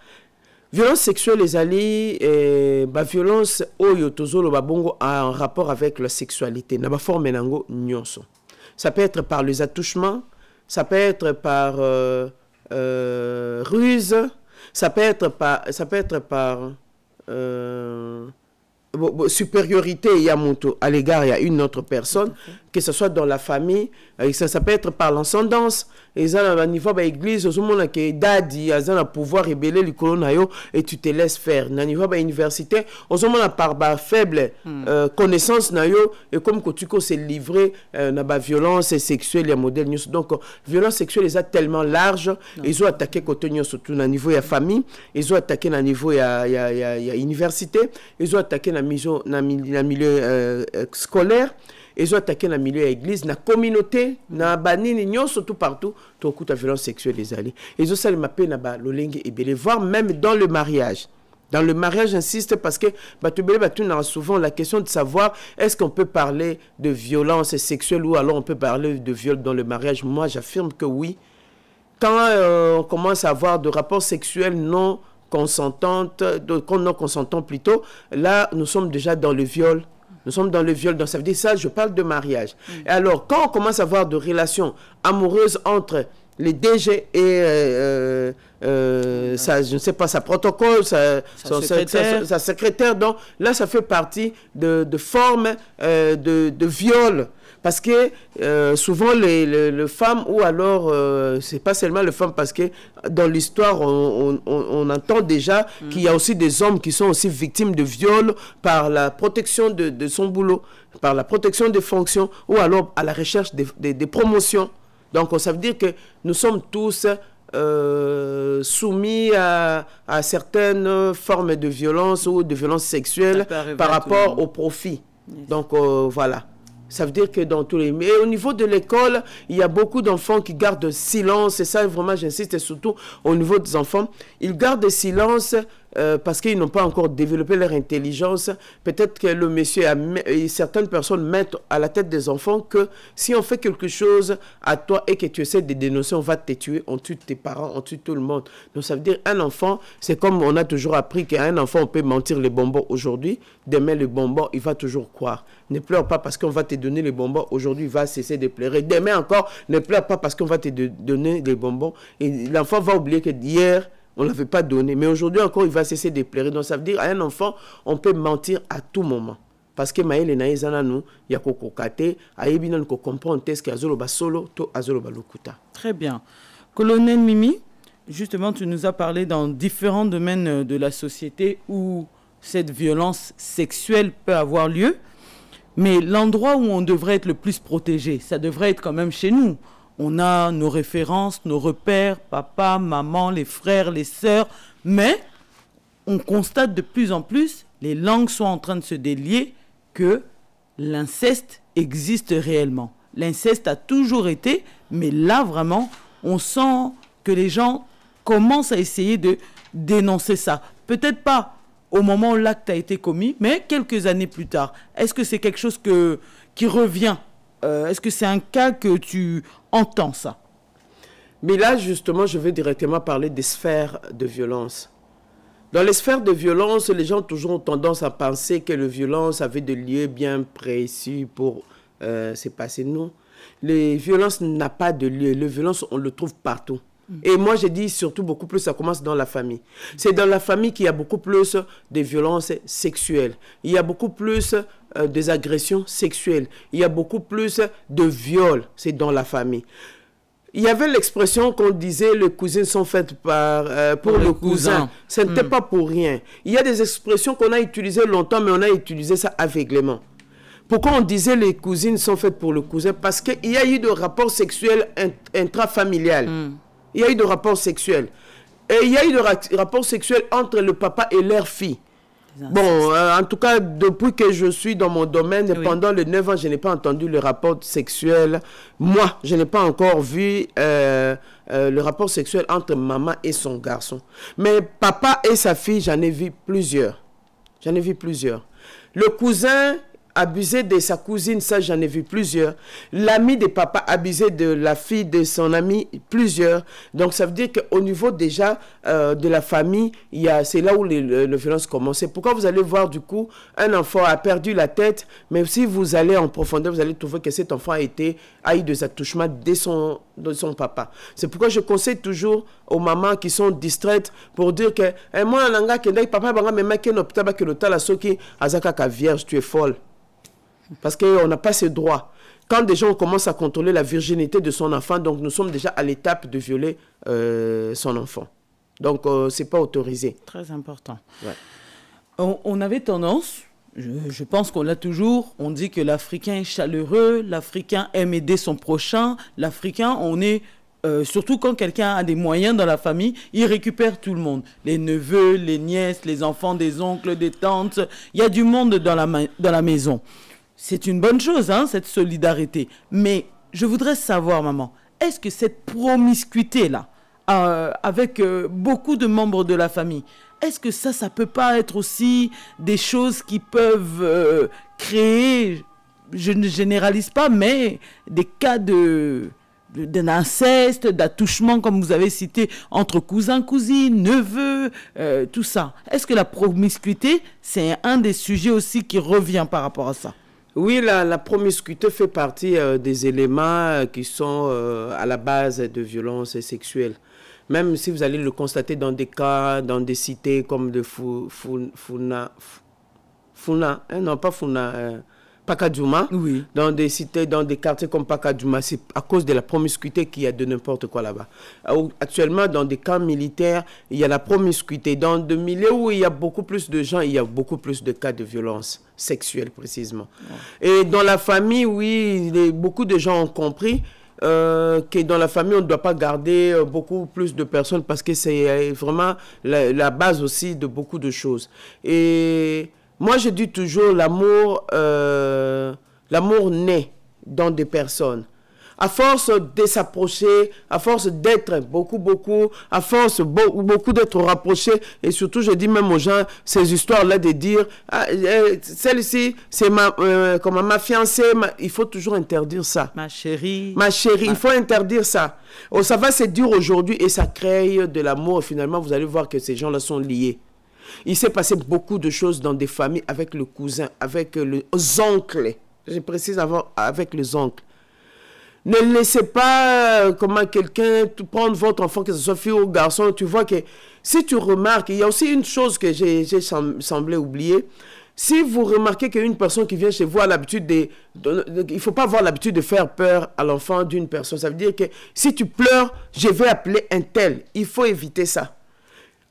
violence sexuelle ezali violence eh, violence oyo tozoloba bongo en rapport avec la sexualité na nango nyonso ça peut être par les attouchements ça peut être par euh, euh, ruse ça peut être par ça peut être par euh, supériorité Yamoto à l'égard a une autre personne, que ce soit dans la famille, euh, ça, ça peut être par l'ascendance, ils ça, à niveau de bah, l'église, au monde qui dadi, à un pouvoir révéler le colonel et tu te laisses faire. À niveau de bah, l'université, au monde par ba faible hmm. euh, connaissance et comme que tu livré livré à la violence sexuelle et modèle news. Donc violence sexuelle est tellement large, ils ont attaqué surtout à niveau de la famille, ils ont attaqué à niveau de l'université, ils ont attaqué à miso na, le milieu euh, euh scolaire dans le milieu l'église, église la communauté na surtout partout tout partout la violence sexuelle Ils le lingue na bien les voire même dans le mariage Dans le mariage, j'insiste parce que tu a souvent la question de savoir est-ce qu'on peut parler de violence sexuelle ou alors on peut parler de viol dans le mariage. Moi, j'affirme que oui. Quand euh, on commence à avoir de rapports sexuels non consentante, de, non consentant plutôt, là, nous sommes déjà dans le viol. Nous sommes dans le viol, donc ça veut dire ça, je parle de mariage. Mm. Et alors, quand on commence à avoir de relations amoureuses entre les DG et euh, euh, euh, sa, je ne sais pas, sa protocole, sa, secrétaire. là, ça fait partie de, formes euh, de, de viol. Parce que euh, souvent, les, femmes, ou alors, euh, c'est pas seulement les femmes, parce que dans l'histoire, on, on, entend déjà mm. qu'il y a aussi des hommes qui sont aussi victimes de viol par la protection de, son boulot, par la protection des fonctions, ou alors à la recherche des, des, promotions. Donc, ça veut dire que nous sommes tous... Euh, soumis à, certaines formes de violence ou de violence sexuelle par rapport au profit. Donc voilà. Ça veut dire que dans tous les... mais au niveau de l'école, il y a beaucoup d'enfants qui gardent silence. Et ça, vraiment, j'insiste, surtout au niveau des enfants. Ils gardent silence euh, parce qu'ils n'ont pas encore développé leur intelligence. Peut-être que le monsieur, et certaines personnes mettent à la tête des enfants que si on fait quelque chose à toi et que tu essaies de dénoncer, on va te tuer, on tue tes parents, on tue tout le monde. Donc ça veut dire un enfant, c'est comme on a toujours appris qu'un enfant, on peut mentir les bonbons aujourd'hui, demain les bonbons, il va toujours croire. Ne pleure pas parce qu'on va te donner les bonbons, aujourd'hui il va cesser de pleurer. Demain encore, ne pleure pas parce qu'on va te donner les bonbons. Et l'enfant va oublier que hier, on ne l'avait pas donné. Mais aujourd'hui encore, il va cesser de pleurer. Donc ça veut dire, à un enfant, on peut mentir à tout moment. parce que y a ya to azolo balukuta. très bien colonel mimi justement tu nous as parlé dans différents domaines euh, de la société où cette violence sexuelle peut avoir lieu mais l'endroit où on devrait être le plus protégé ça devrait être quand même chez nous on a nos références, nos repères, papa, maman, les frères, les sœurs, mais on constate de plus en plus, les langues sont en train de se délier, que l'inceste existe réellement. L'inceste a toujours été, mais là vraiment, on sent que les gens commencent à essayer de dénoncer ça. Peut-être pas au moment où l'acte a été commis, mais quelques années plus tard. Est-ce que c'est quelque chose qui revient euh, est-ce que c'est un cas que tu entends ça Mais là, justement, je vais directement parler des sphères de violence. Dans les sphères de violence, les gens toujours ont tendance à penser que la violence avait des lieux bien précis pour euh, se passer. Non, les violence n'a pas de lieu. Les violence, on le trouve partout. Et moi, je dis surtout beaucoup plus, ça commence dans la famille. C'est dans la famille qu'il y a beaucoup plus de violences sexuelles. Il y a beaucoup plus euh, des agressions sexuelles. Il y a beaucoup plus de viols. C'est dans la famille. Il y avait l'expression qu'on disait les cousines sont faites par, euh, pour, le, cousin. Ce n'était hmm. pas pour rien. Il y a des expressions qu'on a utilisées longtemps, mais on a utilisé ça aveuglément. Pourquoi on disait les cousines sont faites pour le cousin Parce qu'il y a eu des rapports sexuels intrafamiliaux. Hmm il y a eu des rapports sexuels. Et il y a eu des rapports sexuels entre le papa et leur fille. Bon, euh, en tout cas, depuis que je suis dans mon domaine, pendant les 9 ans, je n'ai pas entendu le rapport sexuel. Moi, je n'ai pas encore vu euh, euh, le rapport sexuel entre maman et son garçon. Mais papa et sa fille, j'en ai vu plusieurs. J'en ai vu plusieurs. Le cousin abusé de sa cousine, ça j'en ai vu plusieurs. L'ami des papa abusé de la fille de son ami, plusieurs. Donc ça veut dire qu'au niveau déjà euh, de la famille, c'est là où le, violence commence. Pourquoi vous allez voir du coup un enfant a perdu la tête, mais si vous allez en profondeur, vous allez trouver que cet enfant a été haï de des attouchements son de son papa. C'est pourquoi je conseille toujours aux mamans qui sont distraites pour dire que papa tu es folle. Parce qu'on n'a pas ce droit. Quand des gens commencent à contrôler la virginité de son enfant, donc nous sommes déjà à l'étape de violer euh, son enfant. Donc euh, c'est ce n'est pas autorisé. Très important. On, avait tendance, je, pense qu'on l'a toujours, on dit que l'Africain est chaleureux, l'Africain aime aider son prochain, l'Africain, on est euh, surtout quand quelqu'un a des moyens dans la famille, il récupère tout le monde. Les neveux, les nièces, les enfants des oncles, des tantes. Il y a du monde dans la, dans la maison. C'est une bonne chose, hein, cette solidarité. Mais je voudrais savoir, maman, est-ce que cette promiscuité-là, euh, avec euh, beaucoup de membres de la famille, est-ce que ça, ça peut pas être aussi des choses qui peuvent euh, créer, je ne généralise pas, mais des cas de d'un d'attouchement, comme vous avez cité, entre cousins, cousines, neveux, tout ça. Est-ce que la promiscuité, c'est un des sujets aussi qui revient par rapport à ça oui, la, la, promiscuité fait partie euh, des éléments euh, qui sont euh, à la base de violences sexuelles. Même si vous allez le constater dans des cas, dans des cités comme de Funa... Founa, Founa, hein, non pas Founa, Pakadjouma, dans des cités, dans des quartiers comme Pakadjouma, c'est à cause de la promiscuité qu'il y a de n'importe quoi là-bas. Euh, actuellement, dans des camps militaires, il y a la promiscuité. Dans des milieux où il y a beaucoup plus de gens, il y a beaucoup plus de cas de violence sexuelle précisément. Et dans la famille, oui, beaucoup de gens ont compris. Euh, que dans la famille, on ne doit pas garder euh, beaucoup plus de personnes parce que c'est vraiment la, la base aussi de beaucoup de choses. Et moi, je dis toujours, l'amour, euh, l'amour naît dans des personnes. À force de s'approcher, à force d'être beaucoup, beaucoup, à force beaucoup, beaucoup d'être rapprochés. et surtout, je dis même aux gens ces histoires-là de dire, ah, euh, celle-ci, c'est ma, euh, ma fiancée, il faut toujours interdire ça. Ma chérie. Ma chérie, il faut interdire ça. Oh, ça va se dire aujourd'hui et ça crée de l'amour. Finalement, vous allez voir que ces gens-là sont liés il s'est passé beaucoup de choses dans des familles avec le cousin, avec les oncles. Je précise avant, avec les oncles. Ne laissez pas euh, comment quelqu'un prendre votre enfant, que ce soit fille ou garçon. Tu vois que si tu remarques, il y a aussi une chose que j'ai semblé oublier. Si vous remarquez qu'une personne qui vient chez vous a l'habitude de, de, Il ne faut pas avoir l'habitude de faire peur à l'enfant d'une personne. Ça veut dire que si tu pleures, je vais appeler un tel. Il faut éviter ça.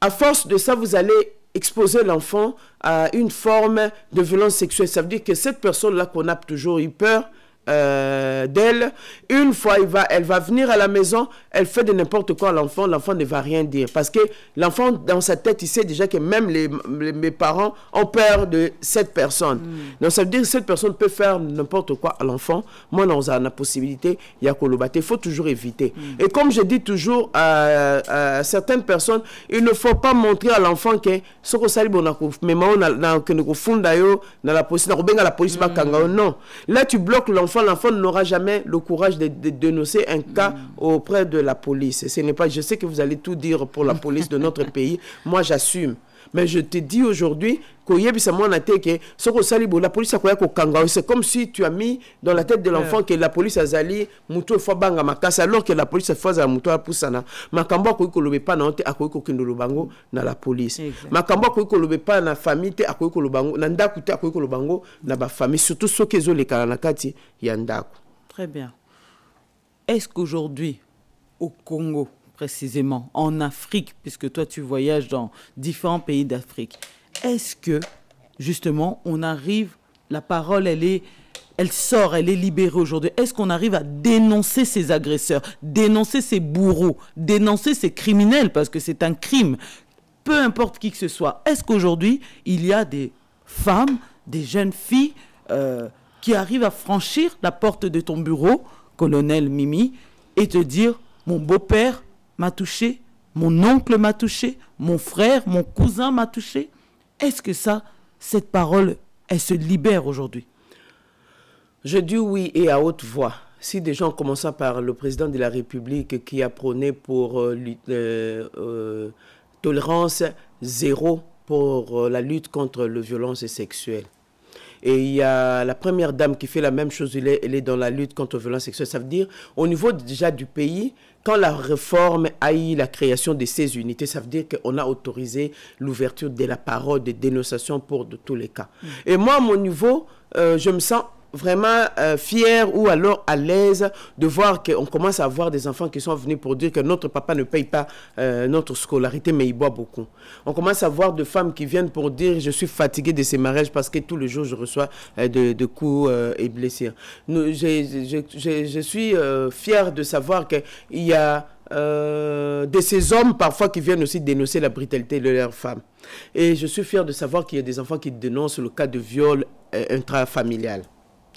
À force de ça, vous allez exposer l'enfant à une forme de violence sexuelle. Ça veut dire que cette personne-là qu'on a toujours eu peur, euh, d'elle. Une fois, il va, elle va venir à la maison, elle fait de n'importe quoi à l'enfant, l'enfant ne va rien dire. Parce que l'enfant, dans sa tête, il sait déjà que même les, mes parents ont peur de cette personne. Mm. Donc, ça veut dire que cette personne peut faire n'importe quoi à l'enfant. Moi, dans a la possibilité, il faut toujours éviter. Mm. Et comme je dis toujours à, certaines personnes, il ne faut pas montrer à l'enfant que ce que ça la police, mm. non. Là, tu bloques l'enfant l'enfant n'aura jamais le courage de, dénoncer un cas mm. auprès de la police. Ce n'est pas, je sais que vous allez tout dire pour la police de notre pays. Moi, j'assume mais je te dis aujourd'hui la police c'est comme si tu as mis dans la tête de l'enfant que la police azali muto fa banga makasa alors que la police fait za muto apusana makambo akoki kolobe pa na te akoki kokende na la police makambo akoki kolobe pas na famille te akoki kolobango na ndaku te akoki kolobango na ba famille surtout soki ezolekala na kati ya ndako très bien est-ce qu'aujourd'hui au Congo précisément en Afrique, puisque toi tu voyages dans différents pays d'Afrique, est-ce que justement on arrive, la parole elle est, elle sort, elle est libérée aujourd'hui. Est-ce qu'on arrive à dénoncer ces agresseurs, dénoncer ces bourreaux, dénoncer ces criminels, parce que c'est un crime, peu importe qui que ce soit. Est-ce qu'aujourd'hui il y a des femmes, des jeunes filles euh, qui arrivent à franchir la porte de ton bureau, colonel Mimi, et te dire mon beau-père m'a touché, mon oncle m'a touché, mon frère, mon cousin m'a touché. Est-ce que ça, cette parole, elle se libère aujourd'hui Je dis oui et à haute voix. Si des gens, commençant par le président de la République qui a pour euh, euh, euh, tolérance zéro pour la lutte contre la violence sexuelle. Et il y a la première dame qui fait la même chose, elle est, dans la lutte contre la violence sexuelle. Ça veut dire, au niveau déjà du pays, quand la réforme a eu la création de ces unités, ça veut dire qu'on a autorisé l'ouverture de la parole des dénonciation pour tous les cas. Mm. Et moi, à mon niveau, euh, je me sens vraiment fier euh, fiers ou alors à l'aise de voir qu'on commence à avoir des enfants qui sont venus pour dire que notre papa ne paye pas euh, notre scolarité, mais il boit beaucoup. On commence à voir de femmes qui viennent pour dire je suis fatiguée de ces mariages parce que tous les jours je reçois euh, des de, coups et blessures. je suis fier de savoir qu'il y a de ces hommes parfois qui viennent aussi dénoncer la brutalité de leurs femmes. Et je suis fier de savoir qu'il y a des enfants qui dénoncent le cas de viol intrafamilial.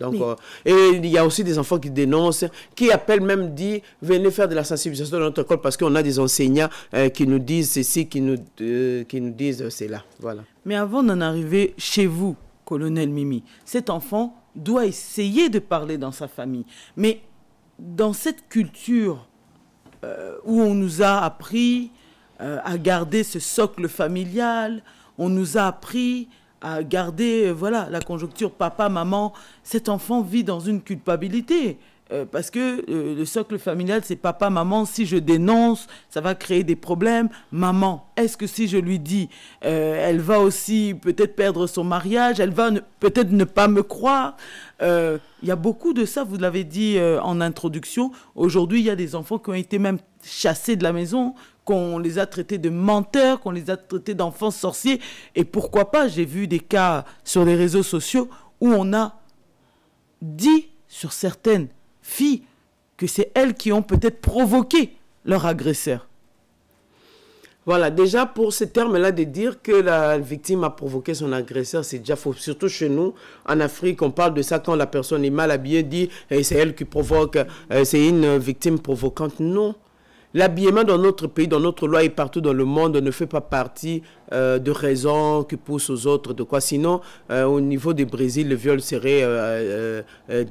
Donc, euh, et il y a aussi des enfants qui dénoncent, qui appellent même, dit, venez faire de la sensibilisation dans notre école parce qu'on a des enseignants euh, qui nous disent ceci, qui nous, euh, qui nous disent cela. Voilà. Mais avant d'en arriver chez vous, colonel Mimi, cet enfant doit essayer de parler dans sa famille. Mais dans cette culture où on nous a appris à garder ce socle familial, on nous a appris à garder euh, voilà la conjoncture papa, maman. Cet enfant vit dans une culpabilité. Euh, parce que euh, le socle familial, c'est papa, maman. Si je dénonce, ça va créer des problèmes. Maman, est-ce que si je lui dis, euh, elle va aussi peut-être perdre son mariage, elle va peut-être ne pas me croire Il y a beaucoup de ça, vous l'avez dit en introduction. Aujourd'hui, il y a des enfants qui ont été même chassés de la maison, qu'on les a traités de menteurs, qu'on les a traités d'enfants sorciers. Et pourquoi pas, j'ai vu des cas sur les réseaux sociaux où on a dit sur certaines filles que c'est elles qui ont peut-être provoqué leur agresseur. Voilà, déjà pour ce terme-là de dire que la victime a provoqué son agresseur, c'est déjà faux. Surtout chez nous, en Afrique, on parle de ça quand la personne est mal habillée, dit eh, c'est elle qui provoque, euh, c'est une victime provocante. Non, L'habillement dans notre pays, dans notre loi et partout dans le monde ne fait pas partie euh, de raisons qui poussent aux autres de quoi. Sinon, euh, au niveau du Brésil, le viol serait euh,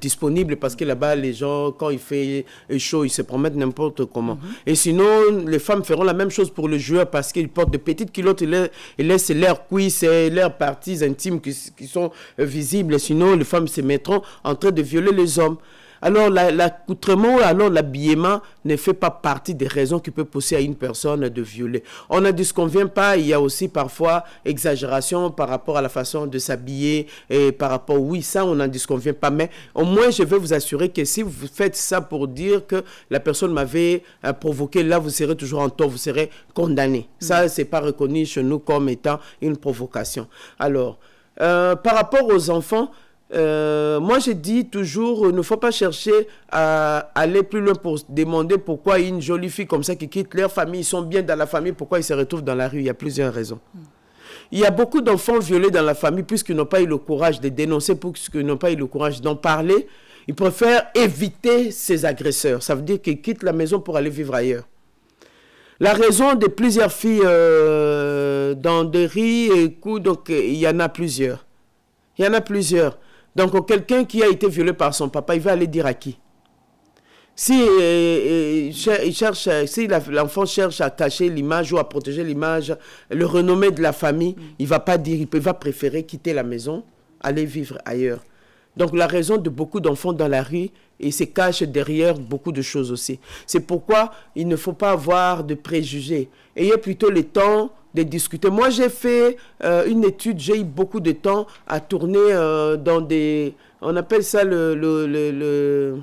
disponible parce que là-bas, les gens, quand il fait chaud, ils se promettent n'importe comment. Mhm. Et sinon, les femmes feront la même chose pour le joueur parce qu'ils portent de petites culottes, et laissent leurs cuisses et leurs parties intimes qui, qui sont visibles. Sinon, les femmes se mettront en train de violer les hommes. Alors l'accoutrement, alors l'habillement ne fait pas partie des raisons qui peuvent pousser à une personne de violer. On n'en disconvient pas, il y a aussi parfois exagération par rapport à la façon de s'habiller et par rapport, oui, ça on n'en disconvient pas, mais au moins je veux vous assurer que si vous faites ça pour dire que la personne m'avait euh, provoqué, là vous serez toujours en tort, vous serez condamné. Ça, Ça, n'est pas reconnu chez nous comme étant une provocation. Alors, euh, par rapport aux enfants, euh, moi je dis toujours, euh, ne faut pas chercher à aller plus loin pour demander pourquoi une jolie fille comme ça qui quitte leur famille, ils sont bien dans la famille, pourquoi ils se retrouvent dans la rue. Il y a plusieurs raisons. Il y a beaucoup d'enfants violés dans la famille puisqu'ils n'ont pas eu le courage de dénoncer, puisqu'ils n'ont pas eu le courage d'en parler. Ils préfèrent éviter ces agresseurs. Ça veut dire qu'ils quittent la maison pour aller vivre ailleurs. La raison de plusieurs filles euh, dans des riz et donc il y en a plusieurs. Il y en a plusieurs. Donc euh, quelqu'un qui a été violé par son papa, il va aller dire à qui si euh, euh, il cherche, si l'enfant cherche à cacher l'image ou à protéger l'image, le renommé de la famille, mm. il va pas dire, il va préférer quitter la maison, aller vivre ailleurs. Donc la raison de beaucoup d'enfants dans la rue, ils se cachent derrière beaucoup de choses aussi. C'est pourquoi il ne faut pas avoir de préjugés. Ayez plutôt le temps discuter. Moi, j'ai fait euh, une étude, j'ai eu beaucoup de temps à tourner euh, dans des... On appelle ça le... le, le, le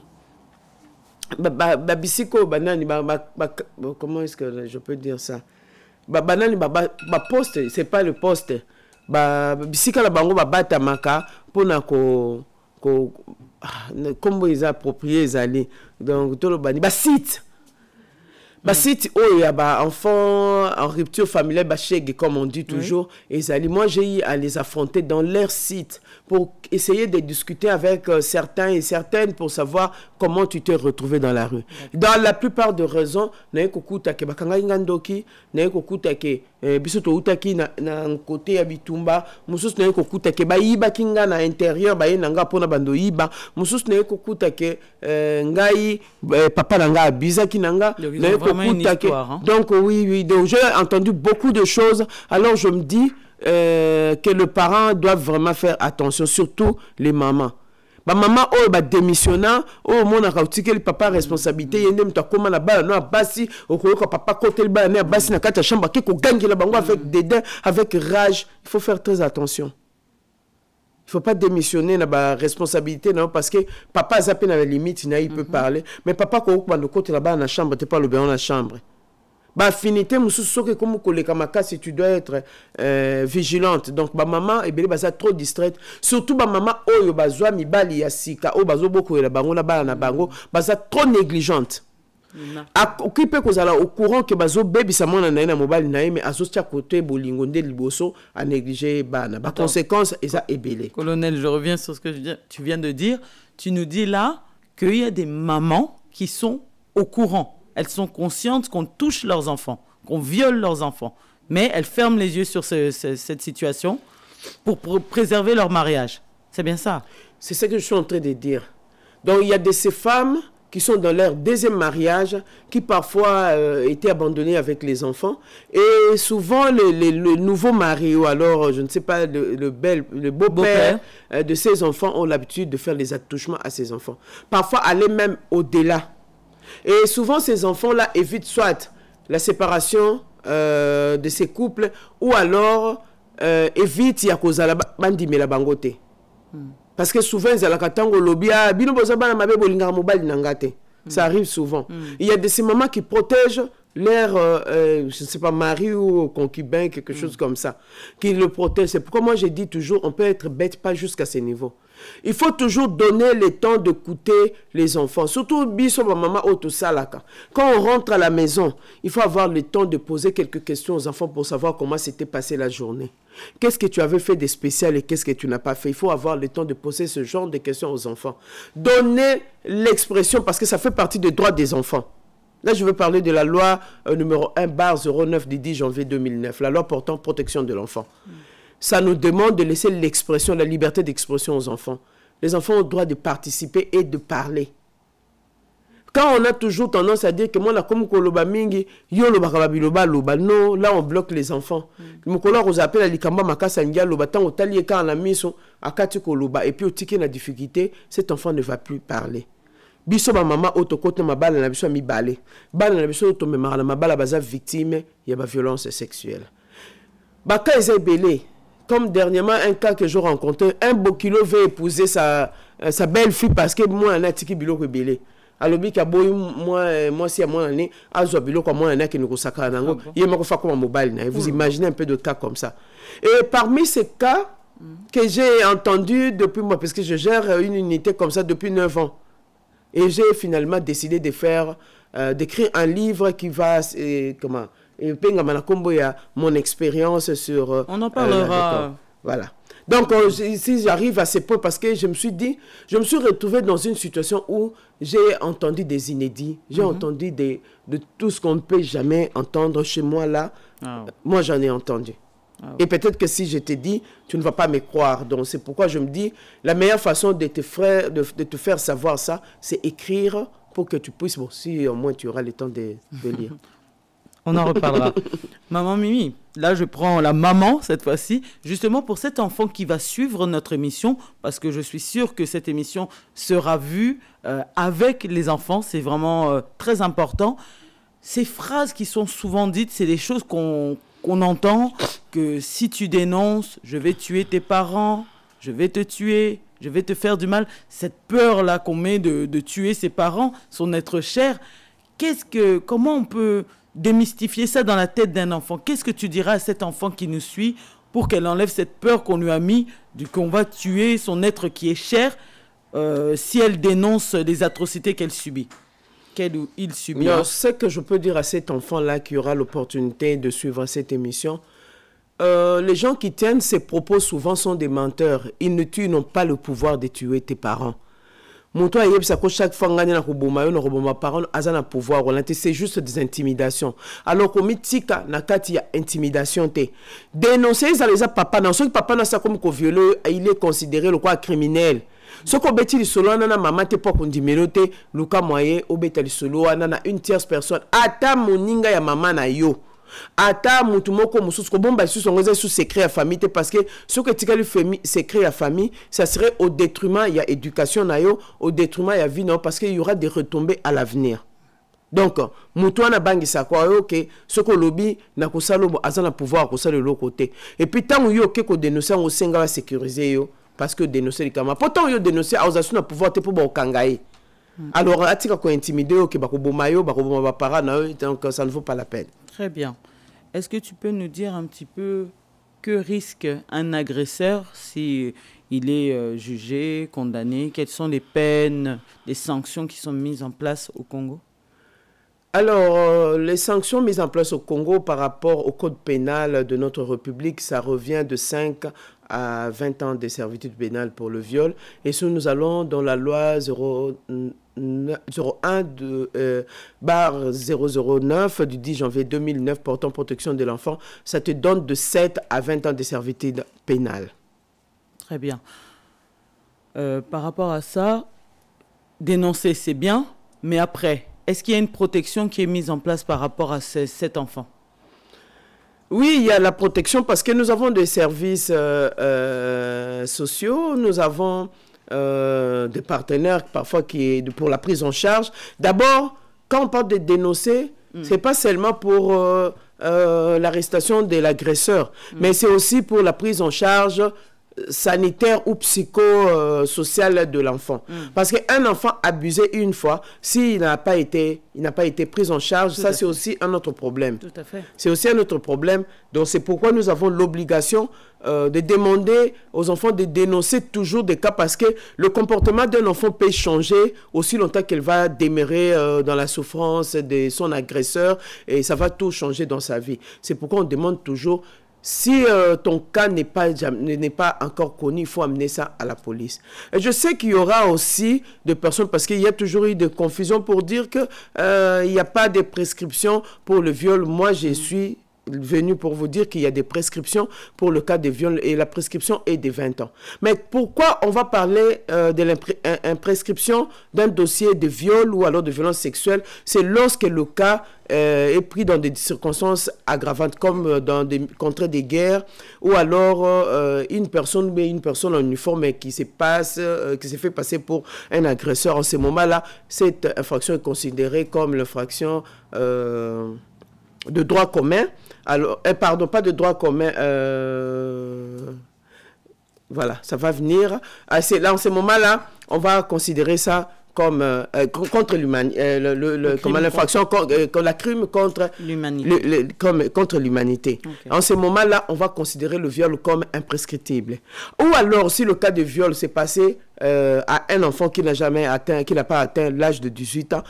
babisiko banani comment est-ce que je peux dire ça banani ma poste c'est pas le poste bisika la bango pour nako ko ah, kombo les appropriés ezali donc tolobani site! basiti mm. oh ya bah, enfant en rupture familiale bah, comme on dit toujours zali moi j'ai eu à les affronter dans leur site pour essayer de discuter avec euh, certains et certaines pour savoir comment tu t'es retrouvé dans la rue. Dans la plupart des raisons, naye kokuta ke bakanga ingandoki, naye ke euh, biso utaki na na côté ya bitumba, mususu naye kokuta ke bayiba kinga na intérieur baye nanga pona bando yiba, mususu naye ke ngai papa nanga abizaki nanga, naye kokuta ke donc oui oui, donc j'ai entendu beaucoup de choses. Alors je me dis euh, que le parent doit vraiment faire attention, surtout les mamans. Ma maman oh bah démissionnant oh mon akautika le papa responsabilité yende la na qui au papa côté là bas na chambre ke ko là, bango avec dédain avec rage il faut faire très attention il faut pas démissionner la ba responsabilité non parce que papa zappé na la limite il peut mhm. parler mais papa ko ko là-bas dans la chambre pas le la chambre baaffinité mosusu soki ekomi koleka si tu dois être euh, vigilante donc bah, maman eh bamama ebele ça trop distraite surtout bah, maman oyo oh, bazwa mibali ya sika oyo oh, bazobokolela bango na bala na bango bah, ça trop négligente akoki mpe kozala au courant ke bazobebisa mwana na ye na mobali na ye mai azotia kote bolingo nde liboso anéglige bana et ça ebele colonel je reviens sur ce que tu viens de dire tu nous dis là qu'il y a des mamans qui sont au courant elles sont conscientes qu'on touche leurs enfants, qu'on viole leurs enfants. Mais elles ferment les yeux sur cette situation pour préserver leur mariage. C'est bien ça. C'est ce que je suis en train de dire. Donc il y a de ces femmes qui sont dans leur deuxième mariage, qui parfois euh, étaient abandonnées avec les enfants. Et souvent, le, nouveau mari ou alors, je ne sais pas, le, beau-père euh, de ces enfants ont l'habitude de faire des attouchements à ces enfants. Parfois, aller même au-delà et souvent, ces enfants-là évitent soit la séparation euh, de ces couples ou alors euh, évitent cause Bandime la la Bangote. Hmm. Parce que souvent, ils ont ah, nangate. ça hmm. arrive souvent. Hmm. Il y a de ces mamans qui protègent leur, euh, euh, je ne sais pas, mari ou concubin, quelque chose comme ça, qui le protègent. C'est pourquoi moi, j'ai dit toujours, on peut être bête, pas jusqu'à ce niveau il faut toujours donner le temps d'écouter les enfants. Surtout, ma maman salaka. Quand on rentre à la maison, il faut avoir le temps de poser quelques questions aux enfants pour savoir comment s'était passée la journée. Qu'est-ce que tu avais fait de spécial et qu'est-ce que tu n'as pas fait Il faut avoir le temps de poser ce genre de questions aux enfants. Donner l'expression parce que ça fait partie des droits des enfants. Là, je veux parler de la loi euh, numéro 1 barre 09 du 10 janvier 2009, la loi portant protection de l'enfant ça nous demande de laisser l'expression, la liberté d'expression aux enfants. Les enfants ont le droit de participer et de parler. Quand on a toujours tendance à dire que moi, la comme Koloba Mingi, yo loba kababiloba loba, non, là, on bloque les enfants. Mm. Mokolo, on appelle à l'ikamba makasa ngia loba, tant talie quand la a à kati koloba, et puis au ticket la difficulté, cet enfant ne va plus parler. Biso ma maman otokote ma bala na biso mi balé. Bala na biso otomemara na ma bala baza victime, yeba ba violence sexuelle. Baka ezebele, comme dernièrement, un cas que je rencontré, un beau kilo veut épouser sa, euh, sa belle-fille parce que moi, un atiki biloko moi euh, moi à moi, moi ya mwana bilo comme moi ya que nous akende kosakala na yango ye ah moko fa comme mobali na ye hein. vous hmm. imaginez un peu de cas comme ça et parmi ces cas hmm. que j'ai entendu depuis moi parce que je gère euh, une unité comme ça depuis 9 ans et j'ai finalement décidé de faire d'écrire un livre qui va comment il na mon expérience sur euh, on en euh, parlera voilà donc euh, si j'arrive à ces points parce que je me suis dit je me suis retrouvé dans une situation où j'ai entendu des inédits j'ai mhm. entendu de tout ce qu'on ne peut jamais entendre chez moi là ah moi j'en ai entendu ah Et peut-être que si je t'ai dit, tu ne vas pas me croire. Donc c'est pourquoi je me dis, la meilleure façon de te, faire, de, te faire savoir ça, c'est écrire pour que tu puisses, bon, si au moins tu auras le temps de lire. On en reparlera. maman Mimi, là je prends la maman cette fois-ci, justement pour cet enfant qui va suivre notre émission, parce que je suis sûre que cette émission sera vue euh, avec les enfants, c'est vraiment euh, très important. Ces phrases qui sont souvent dites, c'est des choses qu'on entend, que si tu dénonces, je vais tuer tes parents, je vais te tuer, je vais te faire du mal. Cette peur-là qu'on met de, de, tuer ses parents, son être cher, qu'est-ce que, comment on peut démystifier ça dans la tête d'un enfant. Qu'est-ce que tu diras à cet enfant qui nous suit pour qu'elle enlève cette peur qu'on lui a mis du qu'on va tuer son être qui est cher euh, si elle dénonce les atrocités qu'elle subit qu'elle ou il subit. ce que je peux dire à cet enfant-là qui aura l'opportunité de suivre cette émission, euh, les gens qui tiennent ces propos souvent sont des menteurs. Ils ne tuent, n'ont pas le pouvoir de tuer tes parents moto ayebisa ko chaque fois ngai na koboma yo na koboma parole aza na pouvoir wala te c'est juste des intimidations alors mitika na kati ya intimidation te dénoncer ezala eza papa na so papa na sa comme ko oyo il est considéré le quoi criminel soki obeti lisolo solo na maman te pas akondimela luka mwaye obeta lisolo solo, na une tierce personne ata moninga ya maman na yo ata mutu moko mosusu kobomba lisusu yango eza secret ya famille te parce que soki etikali secret ya famille ça serait au détriment ya éducation na yo au détriment ya vie non parce que il y aura des retombées à l'avenir donc bangi sa abangisaka que ce ko lobby na kosala obo aza na pouvoir le côté et puis ntango yo ko kodenonse yango singa sécuriser yo parce que odenonse likama mpo ntango yo odenonse aux so na pouvoir te pour bakokanga ye Mm. alors ok bah, bah, donc ça ne vaut pas la peine très bien est-ce que tu peux nous dire un petit peu que risque un agresseur si il est euh, jugé, condamné Quelles sont les peines, les sanctions qui sont mises en place au Congo alors, euh, les sanctions mises en place au Congo par rapport au code pénal de notre République, ça revient de 5 à 20 ans de servitude pénale pour le viol. Et si nous allons dans la loi 01 009 euh, du 10 janvier 2009 portant protection de l'enfant, ça te donne de 7 à 20 ans de servitude pénale. Très bien. Euh, par rapport à ça, dénoncer, c'est bien, mais après, est-ce qu'il y a une protection qui est mise en place par rapport à ces, cet enfants oui, il y a la protection parce que nous avons des services euh, euh, sociaux, nous avons euh, des partenaires parfois qui pour la prise en charge. D'abord, quand on parle de dénoncer, ce mm. c'est pas seulement pour l'arrestation de l'agresseur, mm. mais c'est aussi pour la prise en charge sanitaire ou psychosocial de l'enfant. Mm. Parce qu'un enfant abusé une fois, s'il n'a pas, été, il pas été pris en charge, ça c'est aussi un autre problème. C'est aussi un autre problème. Donc c'est pourquoi nous avons l'obligation euh, de demander aux enfants de dénoncer toujours des cas parce que le comportement d'un enfant peut changer aussi longtemps qu'elle va demeurer euh, dans la souffrance de son agresseur et ça va tout changer dans sa vie. C'est pourquoi on demande toujours si euh, ton cas n'est pas, pas encore connu, il faut amener ça à la police. Et je sais qu'il y aura aussi des personnes, parce qu'il y a toujours eu des confusions pour dire qu'il euh, n'y a pas de prescription pour le viol. Moi, je suis venu pour vous dire qu'il y a des prescriptions pour le cas de viol et la prescription est de 20 ans. Mais pourquoi on va parler euh, d'une prescription prescription d'un dossier de viol ou alors de violence sexuelle C'est lorsque le cas euh, est pris dans des circonstances aggravantes comme euh, dans des contrées de guerre ou alors une personne mais une personne en uniforme qui se passe qui s'est fait passer pour un agresseur en ce moment-là, cette infraction est considérée comme l'infraction de droit commun alors, eh, pardon, pas de droit commun. Euh, voilà, ça va venir. Ah, là, en ce moment-là, on va considérer ça comme euh, euh, contre l'humanité, euh, comme l'infraction, la crime contre l'humanité. comme, contre l'humanité. En ce moment-là, on va considérer le viol comme imprescriptible. Ou alors, si le cas de viol s'est passé à un enfant qui n'a jamais atteint, qui n'a pas atteint l'âge de 18 ans.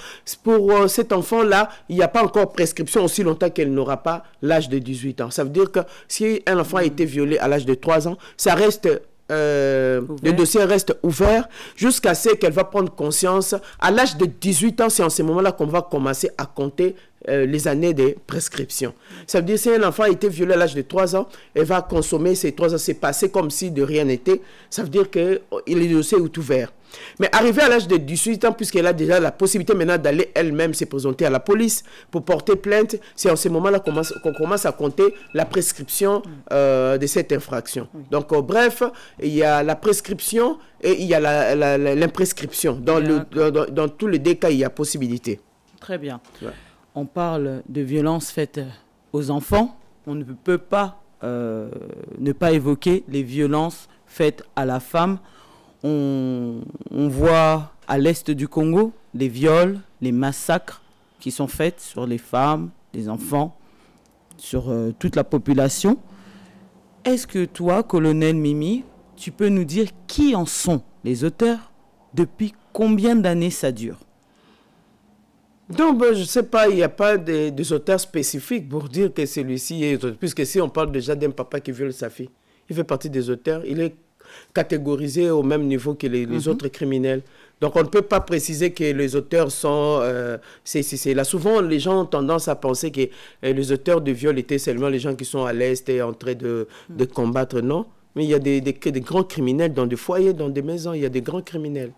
Pour cet enfant-là, il n'y a pas encore prescription aussi longtemps qu'elle n'aura pas l'âge de 18 ans. Ça veut dire que si un enfant a hmm. été violé à l'âge de 3 ans, ça reste euh, le dossier reste ouvert jusqu'à ce qu'elle va prendre conscience. À l'âge de 18 ans, c'est en ce moment-là qu'on va commencer à compter euh, les années de prescription. Ça veut dire si un enfant a été violé à l'âge de 3 ans, elle va consommer ces 3 ans, c'est passé comme si de rien n'était. Ça veut dire que oh, le dossier est ouvert. Mais arrivée à l'âge de 18 ans, puisqu'elle a déjà la possibilité maintenant d'aller elle-même se présenter à la police pour porter plainte, c'est en ce moment-là qu'on commence, à compter la prescription mm. euh, de cette infraction. Donc, euh, bref, il y a la prescription et il y a l'imprescription. Dans, tous les cas, il y a possibilité. Très bien. On parle de violences faites euh, aux enfants. On ne peut pas ne pas évoquer les violences faites à la femme on, voit à l'est du Congo les viols, les massacres qui sont faits sur les femmes, les enfants, sur euh, toute la population. Est-ce que toi, colonel Mimi, tu peux nous dire qui en sont les auteurs Depuis combien d'années ça dure donc, ben, je ne sais pas, il n'y a pas des, auteurs spécifiques pour dire que celui-ci est auteur. Puisque si on parle déjà d'un papa qui viole sa fille, il fait partie des auteurs. Il est catégorisés au même niveau que les, mhm. autres criminels. Donc on ne peut pas préciser que les auteurs sont... Euh, c'est là. Souvent, les gens ont tendance à penser que euh, les auteurs de viol étaient seulement les gens qui sont à l'Est et en train de, mhm. combattre. Non, mais il y a des grands criminels dans des foyers, dans des maisons, il y a des grands criminels.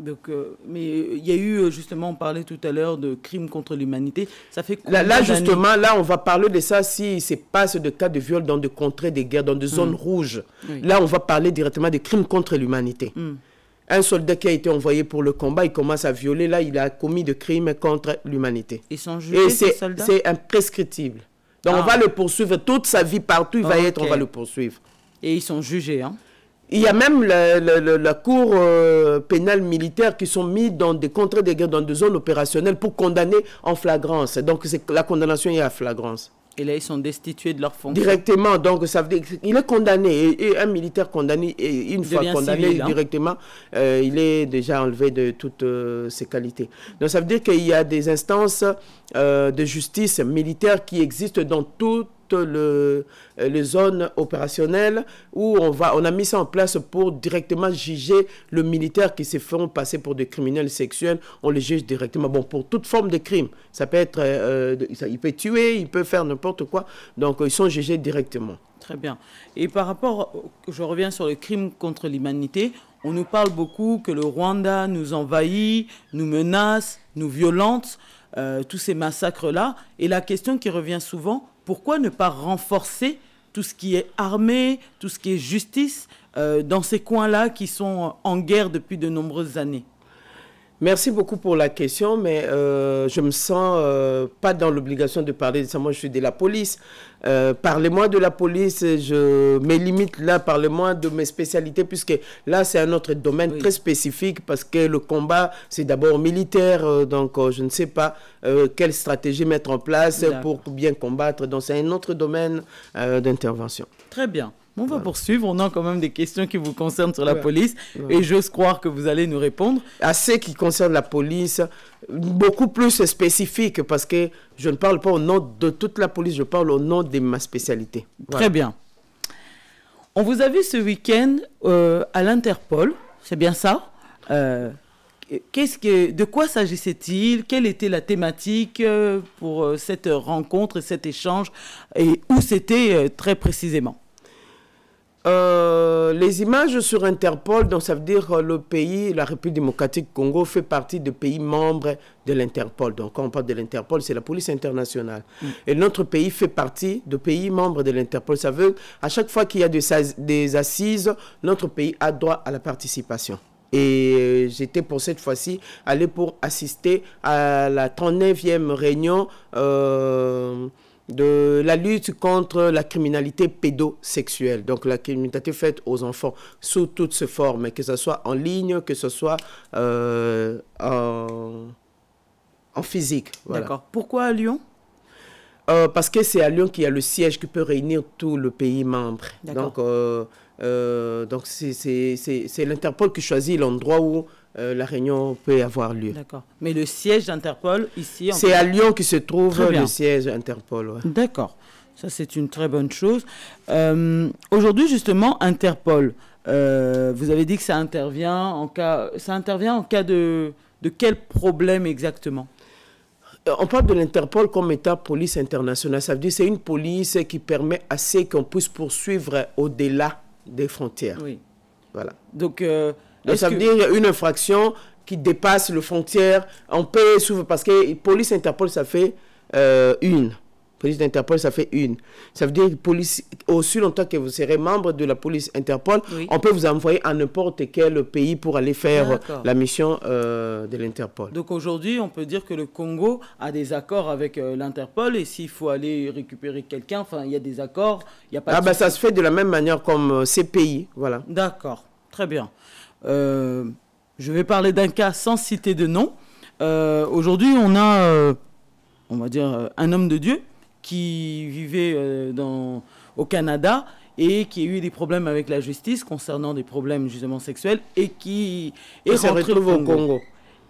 Donc, euh, mais euh, il y a eu euh, justement, on parlait tout à l'heure de crimes contre l'humanité. Ça fait là, justement, là on va parler de ça si se passe de cas de viol dans des contrées des guerres, dans des hmm. zones rouges. Là on va parler directement des crimes contre l'humanité. Hmm. Un soldat qui a été envoyé pour le combat, il commence à violer. Là, il a commis des crimes contre l'humanité. Ils sont jugés. Et c'est imprescriptible. Donc on ah. va le poursuivre toute sa vie partout. Il va ah, être, on va le poursuivre. Et ils sont jugés, hein il y a même la, cour euh, pénale militaire qui sont mis dans des contrats de guerre, dans des zones opérationnelles pour condamner en flagrance. Donc la condamnation est à flagrance. Et là, ils sont destitués de leur fonction. Directement, donc ça veut dire qu'il est condamné. Et, un militaire condamné, et une fois condamné hein. directement, euh, il est déjà enlevé de toutes euh, ses qualités. Donc ça veut dire qu'il y a des instances de justice militaire qui existent dans tout, le, euh, les zones opérationnelles où on, va, on a mis ça en place pour directement juger le militaire qui se font passer pour des criminels sexuels. On les juge directement. Bon, pour toute forme de crime, ça peut être, euh, euh, il peut tuer, il peut faire n'importe quoi. Donc, ils sont jugés directement. Très bien. Et par rapport, je reviens sur le crime contre l'humanité. On nous parle beaucoup que le Rwanda nous envahit, nous menace, nous violente, tous ces massacres-là. Et la question qui revient souvent, pourquoi ne pas renforcer tout ce qui est armée, tout ce qui est justice, euh, dans ces coins-là qui sont en guerre depuis de nombreuses années Merci beaucoup pour la question, mais euh, je me sens euh, pas dans l'obligation de parler de ça. Moi, je suis de la police. Euh, parlez-moi de la police, je mes limites là, parlez-moi de mes spécialités, puisque là, c'est un autre domaine très spécifique, parce que le combat, c'est d'abord militaire, euh, donc je ne sais pas quelle stratégie mettre en place pour bien combattre. Donc, c'est un autre domaine d'intervention. Très bien on va poursuivre. On a quand même des questions qui vous concernent sur la police et j'ose croire que vous allez nous répondre. À ce qui concerne la police, beaucoup plus spécifique parce que je ne parle pas au nom de toute la police, je parle au nom de ma spécialité. Très bien. On vous a vu ce week-end euh, à l'Interpol, c'est bien ça euh, qu'est-ce que, De quoi s'agissait-il Quelle était la thématique euh, pour cette rencontre cet échange Et où c'était très précisément euh, les images sur Interpol, donc ça veut dire euh, le pays, la République démocratique Congo fait partie de pays membres de l'Interpol. Donc quand on parle de l'Interpol, c'est la police internationale. Mm. Et notre pays fait partie de pays membres de l'Interpol. Ça veut à chaque fois qu'il y a des, des assises, notre pays a droit à la participation. Et j'étais pour cette fois-ci allé pour assister à la 39e réunion. Euh, de la lutte contre la criminalité pédosexuelle, donc la criminalité faite aux enfants sous toutes ses formes, que ce soit en ligne, que ce soit euh, en, physique. D'accord. Pourquoi à Lyon euh, Parce que c'est à Lyon qu'il y a le siège qui peut réunir tout le pays membre. Donc, euh, donc c'est l'Interpol qui choisit l'endroit où euh, la réunion peut avoir lieu. D'accord. Mais le siège d'Interpol, ici... C'est à Lyon qui se trouve le siège d'Interpol. D'accord. Ça, c'est une très bonne chose. Euh, aujourd'hui, justement, Interpol, euh, vous avez dit que ça intervient en cas... Ça intervient en cas de, de quel problème exactement on parle de l'Interpol comme état police internationale. Ça veut dire que c'est une police qui permet à qu'on puisse poursuivre au-delà des frontières. Oui. Voilà. Donc, ça veut dire y a une infraction qui dépasse le frontière, on peut souvent, parce que police Interpol, ça fait euh, une. Police d'Interpol, ça fait une. Ça veut dire que police, aussi longtemps que vous serez membre de la police Interpol, on peut vous envoyer à n'importe quel pays pour aller faire la mission euh, de l'Interpol. Donc aujourd'hui, on peut dire que le Congo a des accords avec euh, l'Interpol et s'il faut aller récupérer quelqu'un, enfin, il y a des accords. a pas ah ben, ça se fait de la même manière comme euh, ces pays. Voilà. D'accord. Très bien. Euh, je vais parler d'un cas sans citer de nom. Euh, aujourd'hui, on a, euh, on va dire, un homme de Dieu qui vivait au Canada et qui a eu des problèmes avec la justice concernant des problèmes justement sexuels et qui est et au Congo.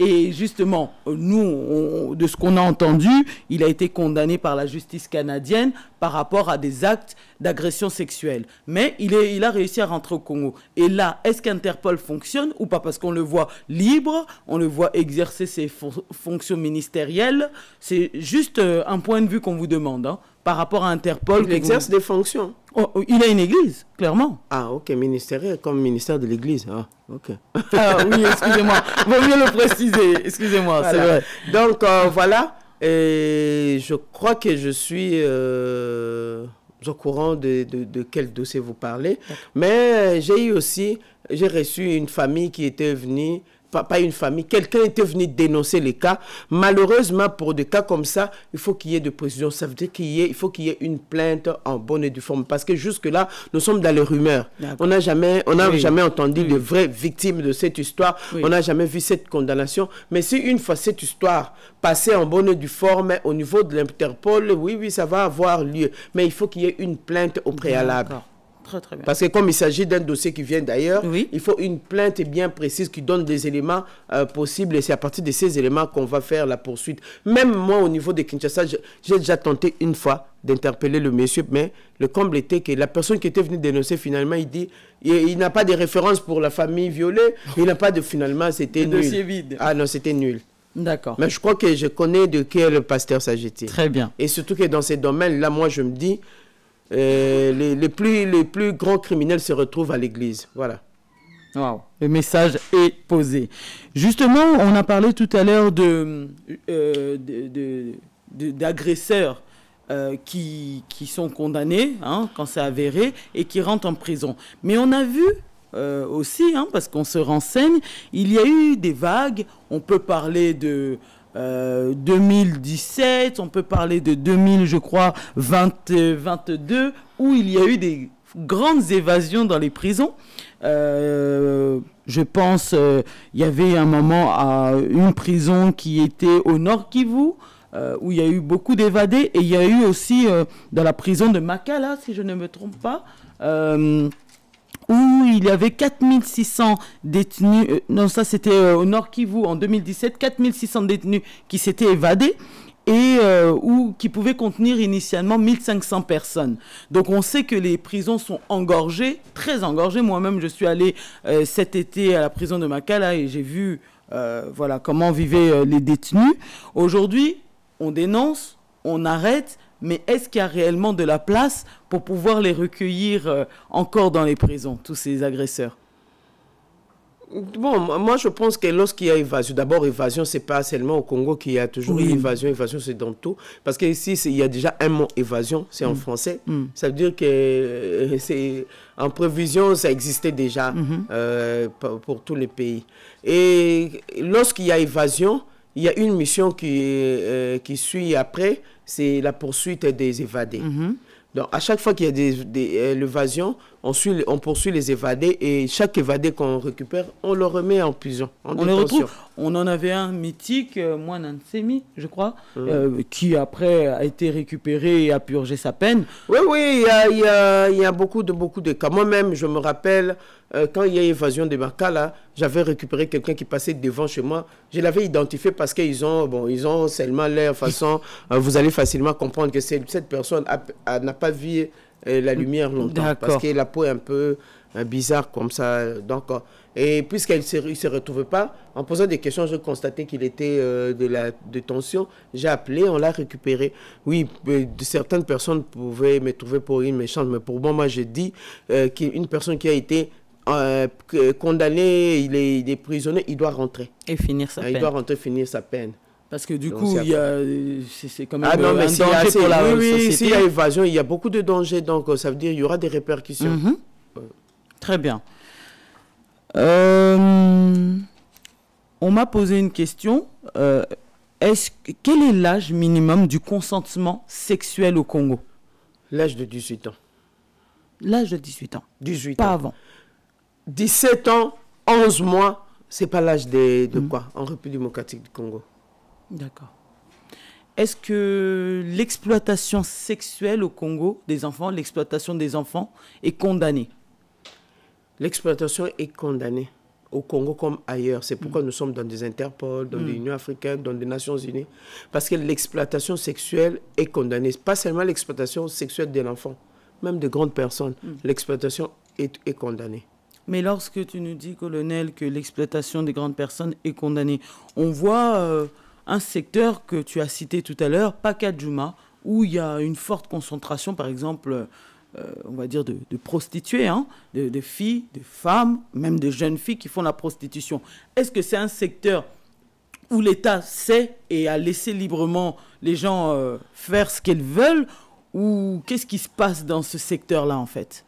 Et justement, euh, nous, de ce qu'on a entendu, il a été condamné par la justice canadienne par rapport à des actes d'agression sexuelle. Mais il, a réussi à rentrer au Congo. Et là, est-ce qu'Interpol fonctionne ou pas Parce qu'on le voit libre, on le voit exercer ses fonctions ministérielles. C'est juste euh, un point de vue qu'on vous demande. Hein par rapport à Interpol. Il exerce des fonctions. Oh, oh, il a une église, clairement. Ah, ok, ministériel, comme ministère de l'église. Ah, ok. ah, oui, excusez-moi. Vaut mieux le préciser. Excusez-moi, c'est vrai. Donc, euh, voilà. Et je crois que je suis euh, au courant de, de, quel dossier vous parlez. Mais j'ai eu aussi, j'ai reçu une famille qui était venue pas une famille, quelqu'un était venu dénoncer les cas. Malheureusement, pour des cas comme ça, il faut qu'il y ait de précision. Ça veut dire qu'il y il faut qu'il y ait une plainte en bonne et due forme. Parce que jusque-là, nous sommes dans les rumeurs. On n'a jamais, on jamais entendu de vraies victimes de cette histoire. On n'a jamais vu cette condamnation. Mais si une fois cette histoire passée en bonne et due forme au niveau de l'Interpol, oui, oui, ça va avoir lieu. Mais il faut qu'il y ait une plainte au préalable. Très, bien. Parce que comme il s'agit d'un dossier qui vient d'ailleurs, il faut une plainte bien précise qui donne des éléments euh, possibles et c'est à partir de ces éléments qu'on va faire la poursuite. Même moi, au niveau de Kinshasa, j'ai déjà tenté une fois d'interpeller le monsieur, mais le comble était que la personne qui était venue dénoncer, finalement, il dit, il, n'a pas de référence pour la famille violée, il n'a pas de, finalement, c'était nul. Ah non, c'était nul. D'accord. Mais je crois que je connais de quel pasteur s'agit-il. Très bien. Et surtout que dans ces domaines-là, moi, je me dis, euh, les, plus, les plus grands criminels se retrouvent à l'église. Voilà. Le message est posé. Justement, on a parlé tout à l'heure de, euh, d'agresseurs euh, qui, qui, sont condamnés hein, quand c'est avéré et qui rentrent en prison. Mais on a vu aussi, hein, parce qu'on se renseigne, il y a eu des vagues. On peut parler de 2017, euh, on peut parler de 2000, je crois, 2022, où il y a eu des grandes évasions dans les prisons. Euh, je pense, euh, il y avait un moment à une prison qui était au nord Kivu, où il y a eu beaucoup d'évadés, et il y a eu aussi dans la prison de Makala, si je ne me trompe pas, où il y avait 4600 détenus, euh, non ça c'était euh, au Nord Kivu en 2017, 4600 détenus qui s'étaient évadés et euh, qui pouvaient contenir initialement 1500 personnes. Donc on sait que les prisons sont engorgées, très engorgées. Moi-même je suis allé cet été à la prison de Makala et j'ai vu voilà comment vivaient les détenus. Aujourd'hui on dénonce, on arrête, mais est-ce qu'il y a réellement de la place pour pouvoir les recueillir euh, encore dans les prisons, tous ces agresseurs Bon, moi je pense que lorsqu'il y a évasion, d'abord évasion, c'est pas seulement au Congo qu'il y a toujours eu évasion, évasion c'est dans tout. Parce qu'ici, il y a déjà un mot évasion, c'est en mm. français. Mm. Ça veut dire que euh, c'est en prévision, ça existait déjà mm-hmm. euh, pour, tous les pays. Et lorsqu'il y a évasion, il y a une mission qui, euh, qui suit après, c'est la poursuite des évadés. Mhm. Donc, à chaque fois qu'il y a des, euh, l'évasion, on, suit, on poursuit les évadés et chaque évadé qu'on récupère, on le remet en prison. on le retrouve. On en avait un mythique, euh, je crois, hein. euh, qui après a été récupéré et a purgé sa peine. Oui, oui, il y a, y a, beaucoup, de, beaucoup de cas. Moi-même, je me rappelle, euh, quand il y a évasion des là, j'avais récupéré quelqu'un qui passait devant chez moi. Je l'avais identifié parce qu'ils ont, bon, ils ont seulement l'air façon. Euh, vous allez facilement comprendre que cette personne n'a pas vu euh, la lumière longtemps parce que la peau est un peu bizarre comme ça. et puisqu'elle ne se, retrouvait pas, en posant des questions, je constatais qu'il était de la détention. J'ai appelé, on l'a récupéré. Oui, certaines personnes pouvaient me trouver pour une méchante, mais pour moi, moi, j'ai dit qu'une personne qui a été euh, condamné, il est, il il doit rentrer. Et finir sa peine. Ah, il doit rentrer, finir sa peine. Parce que du coup, c'est quand même ah non, mais un danger pour la société. s'il y a évasion, il y a beaucoup de dangers. Donc, euh, ça veut dire qu'il y aura des répercussions. Mhm. Très bien. Euh, on m'a posé une question. Euh, est quel est l'âge minimum du consentement sexuel au Congo L'âge de 18 ans. L'âge de 18 ans. 18 Pas avant. 17 ans, 11 mois, c'est pas l'âge de, de mm. quoi En République démocratique du Congo. D'accord. Est-ce que l'exploitation sexuelle au Congo des enfants, l'exploitation des enfants est condamnée L'exploitation est condamnée au Congo comme ailleurs. C'est pourquoi mm. nous sommes dans des Interpol, dans l'Union mm. africaine, dans les Nations unies. Parce que l'exploitation sexuelle est condamnée. Pas seulement l'exploitation sexuelle de l'enfant, même de grandes personnes. L'exploitation est condamnée. Mais lorsque tu nous dis, colonel, que l'exploitation des grandes personnes est condamnée, on voit euh, un secteur que tu as cité tout à l'heure, Pakajuma, où il y a une forte concentration, par exemple, euh, on va dire, de, prostituées, hein, de, filles, de femmes, même de jeunes filles qui font la prostitution. Est-ce que c'est un secteur où l'État sait et a laissé librement les gens euh, faire ce qu'ils veulent Ou qu'est-ce qui se passe dans ce secteur-là, en fait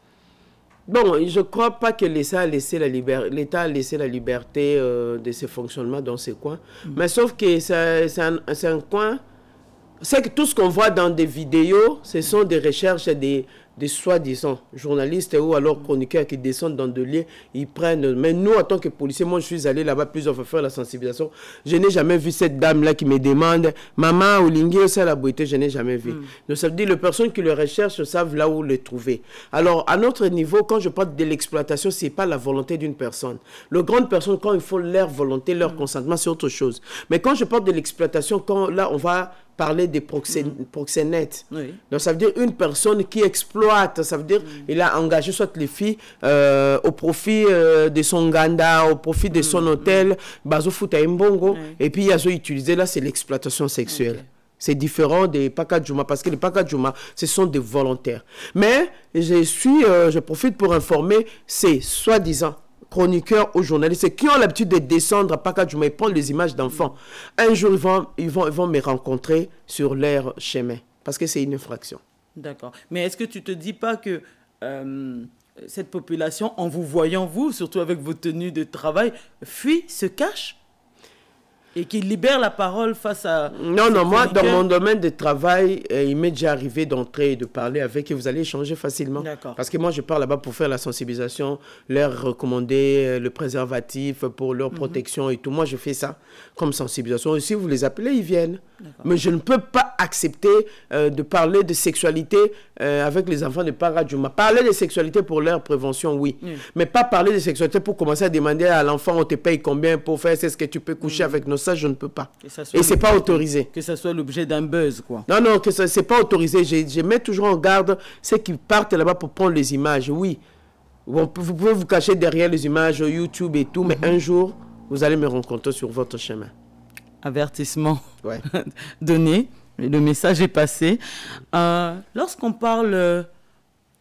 Bon, je ne crois pas que l'État a laissé la, liberté euh, de ses fonctionnements dans ces coins. Mm. Mais sauf que c'est un coin c'est que tout ce qu'on voit dans des vidéos, ce sont des recherches des, des soi-disant journalistes ou alors chroniqueurs qui descendent dans des lieux, ils prennent. Mais nous, en tant que policiers, moi, je suis allé là-bas plusieurs fois faire la sensibilisation. Je n'ai jamais vu cette dame-là qui me demande Maman, lingui c'est la beauté, je n'ai jamais vu. nous hmm. Donc, ça veut dire les personnes qui le recherchent savent là où le trouver. Alors, à notre niveau, quand je parle de l'exploitation, ce n'est pas la volonté d'une personne. le grande personnes, quand il faut leur volonté, leur hmm. consentement, c'est autre chose. Mais quand je parle de l'exploitation, quand là, on va parler des mm. proxénètes. Donc ça veut dire une personne qui exploite, ça veut dire qu'il mm. il a engagé soit les filles euh, au profit euh, de son ganda, au profit de mm, son hôtel, bazo futa et puis il a utilisé là c'est l'exploitation sexuelle. C'est différent des juma parce que les juma ce sont des volontaires. Mais je suis, euh, je profite pour informer, c'est soi-disant chroniqueurs, ou journalistes qui ont l'habitude de descendre à je et prendre les images d'enfants. Un jour, ils vont, ils, vont, ils vont me rencontrer sur leur chemin parce que c'est une infraction. D'accord. Mais est-ce que tu te dis pas que euh, cette population, en vous voyant vous, surtout avec vos tenues de travail, fuit, se cache et qui libère la parole face à... Non, non, moi, dans mon domaine de travail, euh, il m'est déjà arrivé d'entrer et de parler avec et vous allez échanger facilement. Parce que moi, je parle là-bas pour faire la sensibilisation, leur recommander euh, le préservatif pour leur mhm. protection et tout. Moi, je fais ça comme sensibilisation. Et si vous les appelez, ils viennent. Mais je ne peux pas accepter euh, de parler de sexualité avec les enfants de Paradjuma. Parler de sexualité pour leur prévention, oui. Mais pas parler de sexualité pour commencer à demander à l'enfant, on te paye combien pour faire, c'est ce que tu peux coucher mhm. avec nos ça, je ne peux pas. Et c'est pas autorisé. Que ça soit l'objet d'un buzz, quoi. Non, non, que ce n'est pas autorisé. Je, mets toujours en garde ceux qui partent là-bas pour prendre les images. Oui, vous, vous, pouvez vous cacher derrière les images YouTube et tout, mais mhm. un jour, vous allez me rencontrer sur votre chemin. Avertissement ouais. donné. Le message est passé. Euh, lorsqu'on parle euh,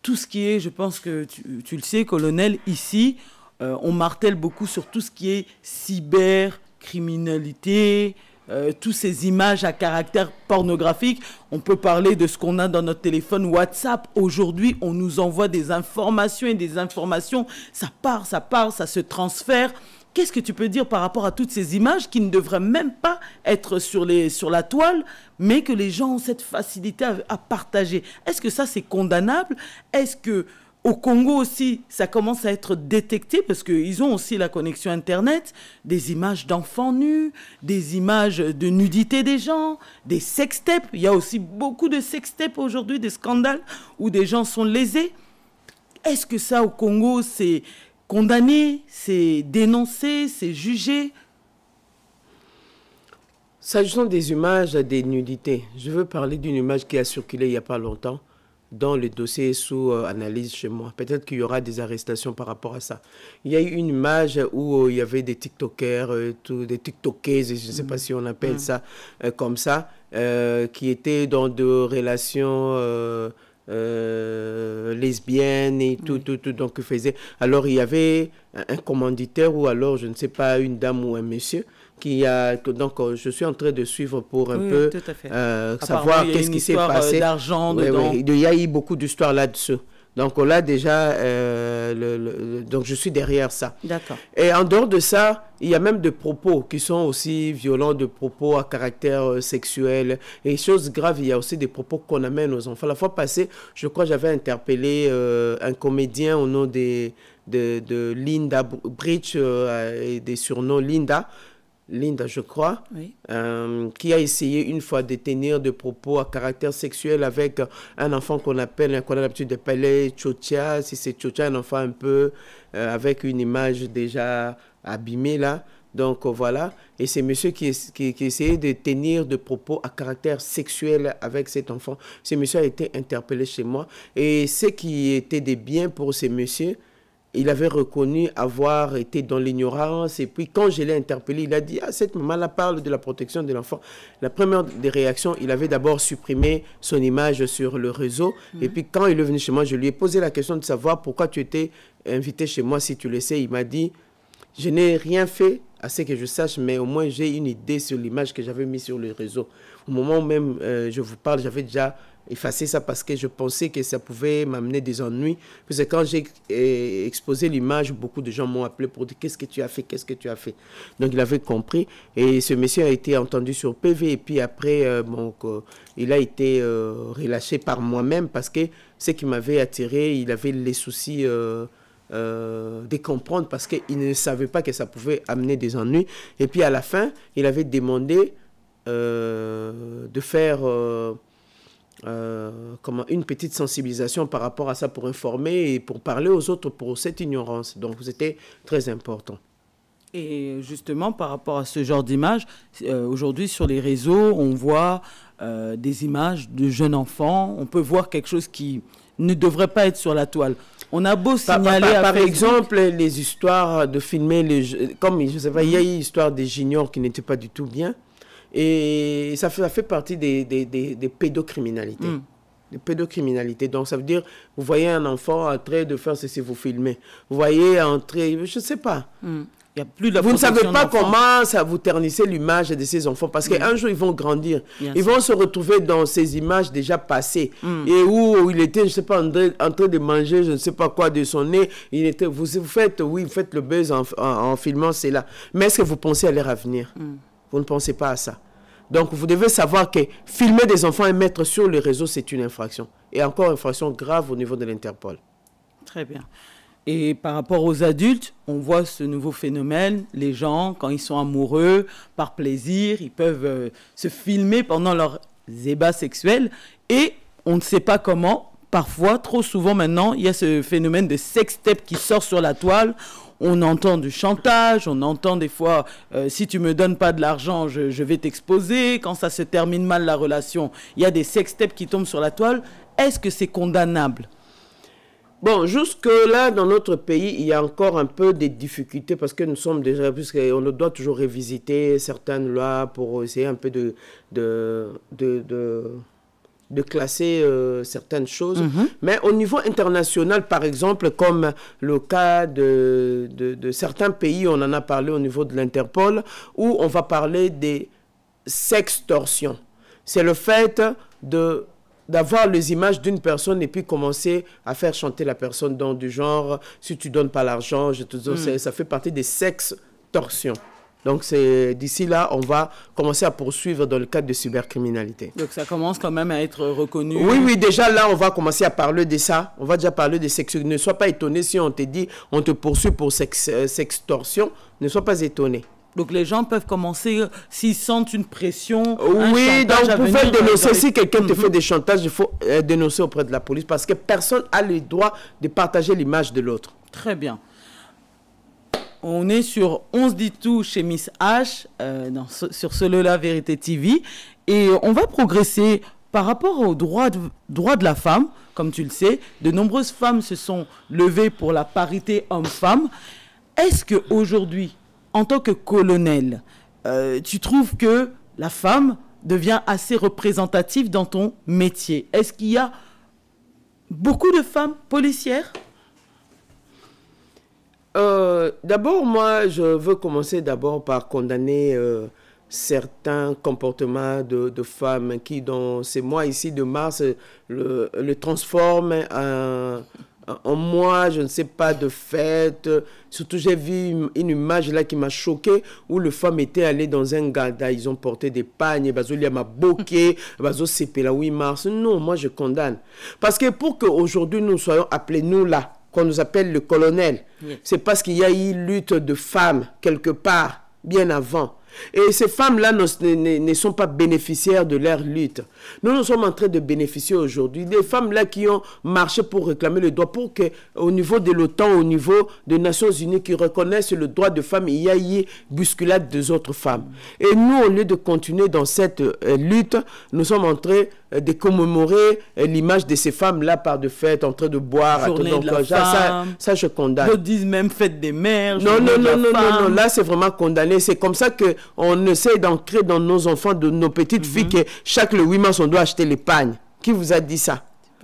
tout ce qui est, je pense que tu, tu le sais, colonel, ici, euh, on martèle beaucoup sur tout ce qui est cyber, criminalité, tous euh, toutes ces images à caractère pornographique. On peut parler de ce qu'on a dans notre téléphone WhatsApp. Aujourd'hui, on nous envoie des informations et des informations. Ça part, ça part, ça se transfère. Qu'est-ce que tu peux dire par rapport à toutes ces images qui ne devraient même pas être sur, les, sur la toile, mais que les gens ont cette facilité à partager Est-ce que ça, c'est condamnable Est-ce que au Congo aussi, ça commence à être détecté parce qu'ils ont aussi la connexion Internet, des images d'enfants nus, des images de nudité des gens, des sextapes. Il y a aussi beaucoup de sextapes aujourd'hui, des scandales où des gens sont lésés. Est-ce que ça au Congo, c'est condamné, c'est dénoncé, c'est jugé S'agissant des images des nudités, je veux parler d'une image qui a circulé il n'y a pas longtemps dans le dossier sous euh, analyse chez moi. Peut-être qu'il y aura des arrestations par rapport à ça. Il y a eu une image où euh, il y avait des TikTokers, euh, des tiktokers, je ne sais pas mm. si on appelle mm. ça comme ça, qui étaient dans de relations... lesbiennes et tout, tout, tout, donc faisaient... Alors il y avait un commanditaire ou alors je ne sais pas une dame ou un monsieur qui a donc euh, je suis en train de suivre pour un peu euh, savoir qu'est-ce qui s'est euh, passé. D'argent dedans. Il y a eu beaucoup d'histoires là-dessus. Donc là déjà, donc je suis derrière ça. D'accord. Et en dehors de ça, il y a même des propos qui sont aussi violents, de propos à caractère sexuel et choses graves. Il y a aussi des propos qu'on amène aux enfants. La fois passée, je crois, j'avais interpellé un comédien au nom de, de Linda Bridge et des surnoms Linda. Linda, je crois, euh, qui a essayé une fois de tenir des propos à caractère sexuel avec un enfant qu'on appelle, qu'on a l'habitude d'appeler Tchotia, si c'est Tchotia, un enfant un peu euh, avec une image déjà abîmée là. Donc euh, voilà, et c'est monsieur qui, qui, essayait de tenir des propos à caractère sexuel avec cet enfant. Ce monsieur a été interpellé chez moi et ce qui était des biens pour ces messieurs, il avait reconnu avoir été dans l'ignorance. Et puis, quand je l'ai interpellé, il a dit à ah, cette maman-là parle de la protection de l'enfant. La première des réactions, il avait d'abord supprimé son image sur le réseau. Mhm. Et puis, quand il est venu chez moi, je lui ai posé la question de savoir pourquoi tu étais invité chez moi, si tu le sais. Il m'a dit Je n'ai rien fait à ce que je sache, mais au moins j'ai une idée sur l'image que j'avais mise sur le réseau. Au moment même euh, je vous parle, j'avais déjà effacer ça parce que je pensais que ça pouvait m'amener des ennuis. Parce que quand j'ai eh, exposé l'image, beaucoup de gens m'ont appelé pour dire qu'est-ce que tu as fait, qu'est-ce que tu as fait. Donc il avait compris et ce monsieur a été entendu sur PV et puis après, euh, euh, il a été euh, relâché par moi-même parce que ce qui m'avait attiré, il avait les soucis. de comprendre parce qu'il ne savait pas que ça pouvait amener des ennuis. Et puis à la fin, il avait demandé de faire euh, comment, une petite sensibilisation par rapport à ça pour informer et pour parler aux autres pour cette ignorance. Donc c'était très important. Et justement, par rapport à ce genre d'image, euh, aujourd'hui sur les réseaux, on voit euh, des images de jeunes enfants, on peut voir quelque chose qui ne devrait pas être sur la toile. On a beau signaler... Par, exemple, les histoires de filmer, les, comme il y a eu l'histoire des juniors qui n'étaient pas du tout bien. Et ça fait, fait partie des, des, pédocriminalités. Mm. Des pédocriminalités. Donc ça veut dire, vous voyez un enfant en train de faire ceci, vous filmez. Vous voyez en train, je ne sais pas. Mm. Il Y a plus de vous ne savez pas comment ça vous ternissez l'image de ces enfants parce qu'un jour ils vont grandir. ils vont se retrouver dans ces images déjà passées mm. et où il était, je ne sais pas, en train, de manger, je ne sais pas quoi de son nez. Il était, vous, vous faites, oui, vous faites le buzz en, en, filmant cela. Mais est-ce que vous pensez à leur avenir venir vous ne pensez pas à ça. Donc, vous devez savoir que filmer des enfants et mettre sur le réseau, c'est une infraction. Et encore une infraction grave au niveau de l'Interpol. Très bien. Et par rapport aux adultes, on voit ce nouveau phénomène. Les gens, quand ils sont amoureux, par plaisir, ils peuvent euh, se filmer pendant leurs ébats sexuels. Et on ne sait pas comment. Parfois, trop souvent maintenant, il y a ce phénomène de sextape qui sort sur la toile on entend du chantage, on entend des fois euh, si tu me donnes pas de l'argent, je, vais t'exposer. Quand ça se termine mal la relation, il y a des sextapes qui tombent sur la toile. Est-ce que c'est condamnable Bon, jusque-là, dans notre pays, il y a encore un peu des difficultés parce que nous sommes déjà, doit toujours révisiter certaines lois pour essayer un peu de, de de classer euh, certaines choses. Mhm. Mais au niveau international, par exemple, comme le cas de, certains pays, on en a parlé au niveau de l'Interpol, où on va parler des sextorsions. C'est le fait de d'avoir les images d'une personne et puis commencer à faire chanter la personne dans du genre si tu donnes pas l'argent mm. ça, fait partie des sextorsions donc d'ici là, on va commencer à poursuivre dans le cadre de cybercriminalité. Donc ça commence quand même à être reconnu. Oui, oui, déjà là, on va commencer à parler de ça. On va déjà parler de sexe. Ne sois pas étonné si on te dit on te poursuit pour sex, euh, extorsion. Ne sois pas étonné. Donc les gens peuvent commencer, euh, s'ils sentent une pression. Oui, donc vous pouvez dénoncer. Si quelqu'un te fait mhm. des chantages, il faut euh, dénoncer auprès de la police parce que personne n'a le droit de partager l'image de l'autre. Très bien. On est sur On se dit tout chez Miss H, euh, sur ce sur Vérité TV. Et on va progresser par rapport aux droits de, de la femme. Comme tu le sais, de nombreuses femmes se sont levées pour la parité homme-femme. Est-ce qu'aujourd'hui, en tant que colonel, euh, tu trouves que la femme devient assez représentative dans ton métier Est-ce qu'il y a beaucoup de femmes policières euh, d'abord, moi, je veux commencer d'abord par condamner euh, certains comportements de, femmes qui, dans ces mois ici de mars, le, le transforment en, en moi, je ne sais pas, de fête. Surtout, j'ai vu une, image là qui m'a choqué où le femme était allée dans un gada, ils ont porté des pagnes, a m'a boqué, Bazo c'est la 8 mars. Non, moi, je condamne. Parce que pour qu'aujourd'hui, nous soyons appelés, nous là, qu'on nous appelle le colonel. C'est parce qu'il y a eu lutte de femmes quelque part, bien avant. Et ces femmes-là ne, sont pas bénéficiaires de leur lutte. Nous, nous sommes en train de bénéficier aujourd'hui des femmes-là qui ont marché pour réclamer le droit, pour qu'au niveau de l'OTAN, au niveau des Nations Unies, qui reconnaissent le droit de femmes, il y ait bousculade des autres femmes. Et nous, au lieu de continuer dans cette euh, lutte, nous sommes entrés... Euh, de commémorer euh, l'image de ces femmes-là par de fêtes en train de boire. de ça, je condamne. Ils disent même fête des mères. Non, non, non, non, non, là, c'est vraiment condamné. C'est comme ça qu'on essaie d'ancrer dans nos enfants, de nos petites filles, mhm. que chaque le 8 mars, on doit acheter les pagnes Qui vous a dit ça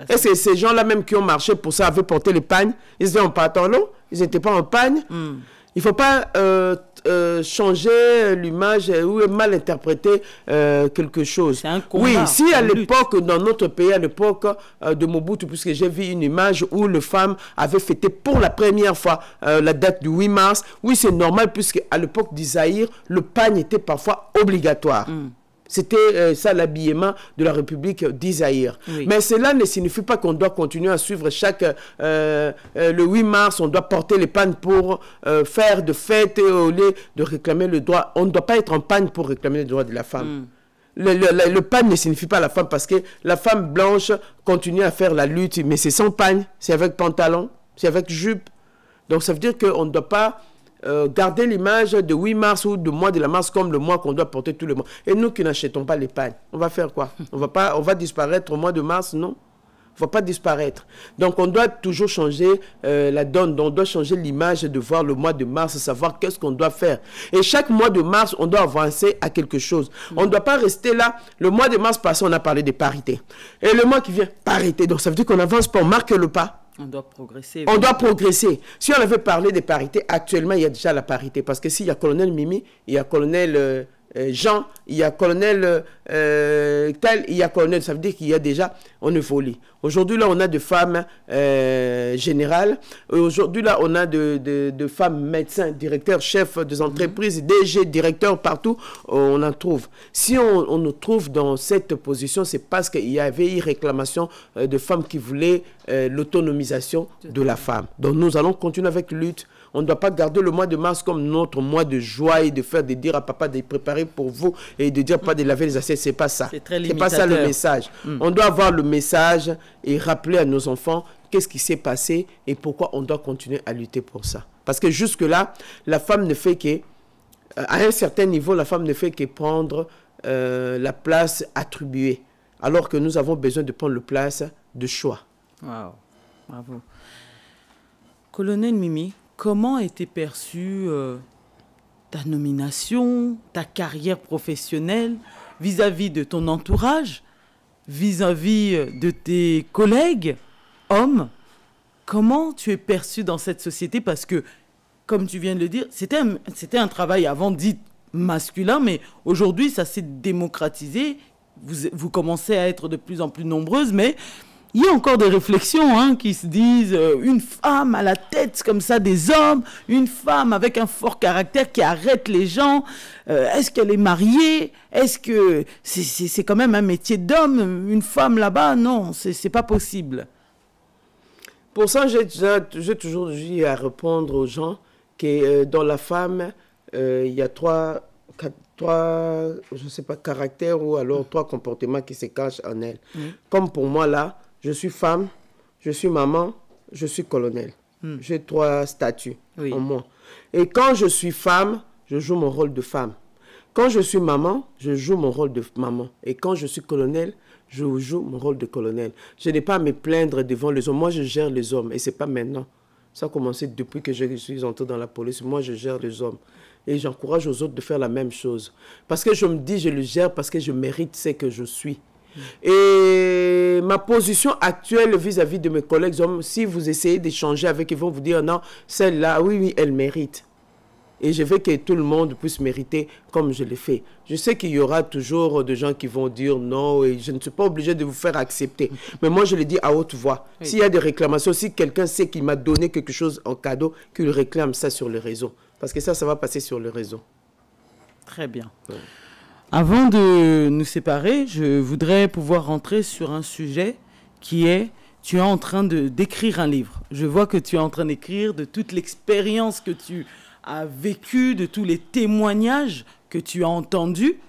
Est-ce que ces gens-là même qui ont marché pour ça avaient porté les pagnes Ils étaient en pantalon Ils n'étaient pas en pagne hmm. Il ne faut pas euh, euh, changer l'image ou mal interpréter euh, quelque chose. oui, si à l'époque, dans notre pays, à l'époque de Mobutu, puisque j'ai vu une image où les femme avait fêté pour la première fois la date du 8 mars, oui, c'est normal, puisque à l'époque d'Isaïr, le pagne était parfois obligatoire. Mm. C'était euh, ça l'habillement de la République d'Isaïr. Mais cela ne signifie pas qu'on doit continuer à suivre chaque... Euh, euh, le 8 mars, on doit porter les pannes pour faire de fêtes et au de réclamer le droit. On ne doit pas être en panne pour réclamer le droit de la femme. Hmm. Le, le, le, panne ne signifie pas la femme parce que la femme blanche continue à faire la lutte, mais c'est sans panne, c'est avec pantalon, c'est avec jupe. Donc ça veut dire qu'on ne doit pas euh, garder l'image de 8 mars ou de mois de la mars comme le mois qu'on doit porter tout le mois. Et nous qui n'achetons pas les l'épargne, on va faire quoi on va, pas, on va disparaître au mois de mars, non ne va pas disparaître. Donc, on doit toujours changer euh, la donne, on doit changer l'image de voir le mois de mars, savoir qu'est-ce qu'on doit faire. Et chaque mois de mars, on doit avancer à quelque chose. On ne doit pas rester là. Le mois de mars passé, on a parlé de parité. Et le mois qui vient, parité. Donc, ça veut dire qu'on n'avance pas, on marque le pas. On doit progresser. On doit progresser. Si on avait parlé des parités, actuellement, il y a déjà la parité. Parce que s'il y a colonel Mimi, il y a colonel... Euh, euh, Jean, il y a colonel euh, tel, il y a colonel. Ça veut dire qu'il y a déjà une folie. Aujourd'hui, là, on a des femmes générales. Aujourd'hui, là, on a de, femmes euh, médecins, directeurs, chefs des mhm. entreprises, DG, directeurs, partout. On en trouve. Si on, nous trouve dans cette position, c'est parce qu'il y avait une réclamation de femmes qui voulaient l'autonomisation de la femme. Donc, nous allons continuer avec la lutte on ne doit pas garder le mois de mars comme notre mois de joie et de faire de dire à papa de préparer pour vous et de dire pas de laver les assiettes. C'est pas ça. C'est pas ça le message. Hmm. On doit avoir le message et rappeler à nos enfants qu'est-ce qui s'est passé et pourquoi on doit continuer à lutter pour ça. Parce que jusque-là, la femme ne fait que, euh, à un certain niveau, la femme ne fait que prendre euh, la place attribuée, alors que nous avons besoin de prendre la place de choix. Wow. Bravo. Colonel Mimi, comment était perçue euh, ta nomination, ta carrière professionnelle vis-à-vis de ton entourage, vis-à-vis euh, de tes collègues hommes Comment tu es perçue dans cette société Parce que, comme tu viens de le dire, c'était un, travail avant dit masculin, mais aujourd'hui, ça s'est démocratisé. Vous, vous commencez à être de plus en plus nombreuses, mais il y a encore des réflexions hein, qui se disent euh, une femme à la tête comme ça des hommes, une femme avec un fort caractère qui arrête les gens. Euh, est-ce qu'elle est mariée Est-ce que c'est quand même un métier d'homme Une femme là-bas Non, c'est pas possible. Pour ça, j'ai toujours dû à répondre aux gens que euh, dans la femme, il y a trois, trois, je sais pas, caractères ou alors trois comportements qui se cachent en elle. Comme pour moi là je suis femme, je suis maman, je suis colonel. Hmm. J'ai trois statuts en moi. Et quand je suis femme, je joue mon rôle de femme. Quand je suis maman, je joue mon rôle de maman. Et quand je suis colonel, je joue mon rôle de colonel. Je n'ai pas à me plaindre devant les hommes. Moi, je gère les hommes. Et ce n'est pas maintenant. Ça a commencé depuis que je suis entré dans la police. Moi, je gère les hommes. Et j'encourage aux autres de faire la même chose. Parce que je me dis, je le gère parce que je mérite ce que je suis. Et ma position actuelle vis-à-vis de mes collègues hommes, si vous essayez d'échanger avec, ils vont vous dire non, celle-là, oui, oui, elle mérite. Et je veux que tout le monde puisse mériter comme je l'ai fait. Je sais qu'il y aura toujours des gens qui vont dire non et je ne suis pas obligé de vous faire accepter. Mais moi, je le dis à haute voix. S'il y a des réclamations, si quelqu'un sait qu'il m'a donné quelque chose en cadeau, qu'il réclame ça sur le réseau. Parce que ça, ça va passer sur le réseau. Très bien. Avant de nous séparer, je voudrais pouvoir rentrer sur un sujet qui est tu es en train de d'écrire un livre. Je vois que tu es en train d'écrire de toute l'expérience que tu as vécue, de tous les témoignages que tu as entendus.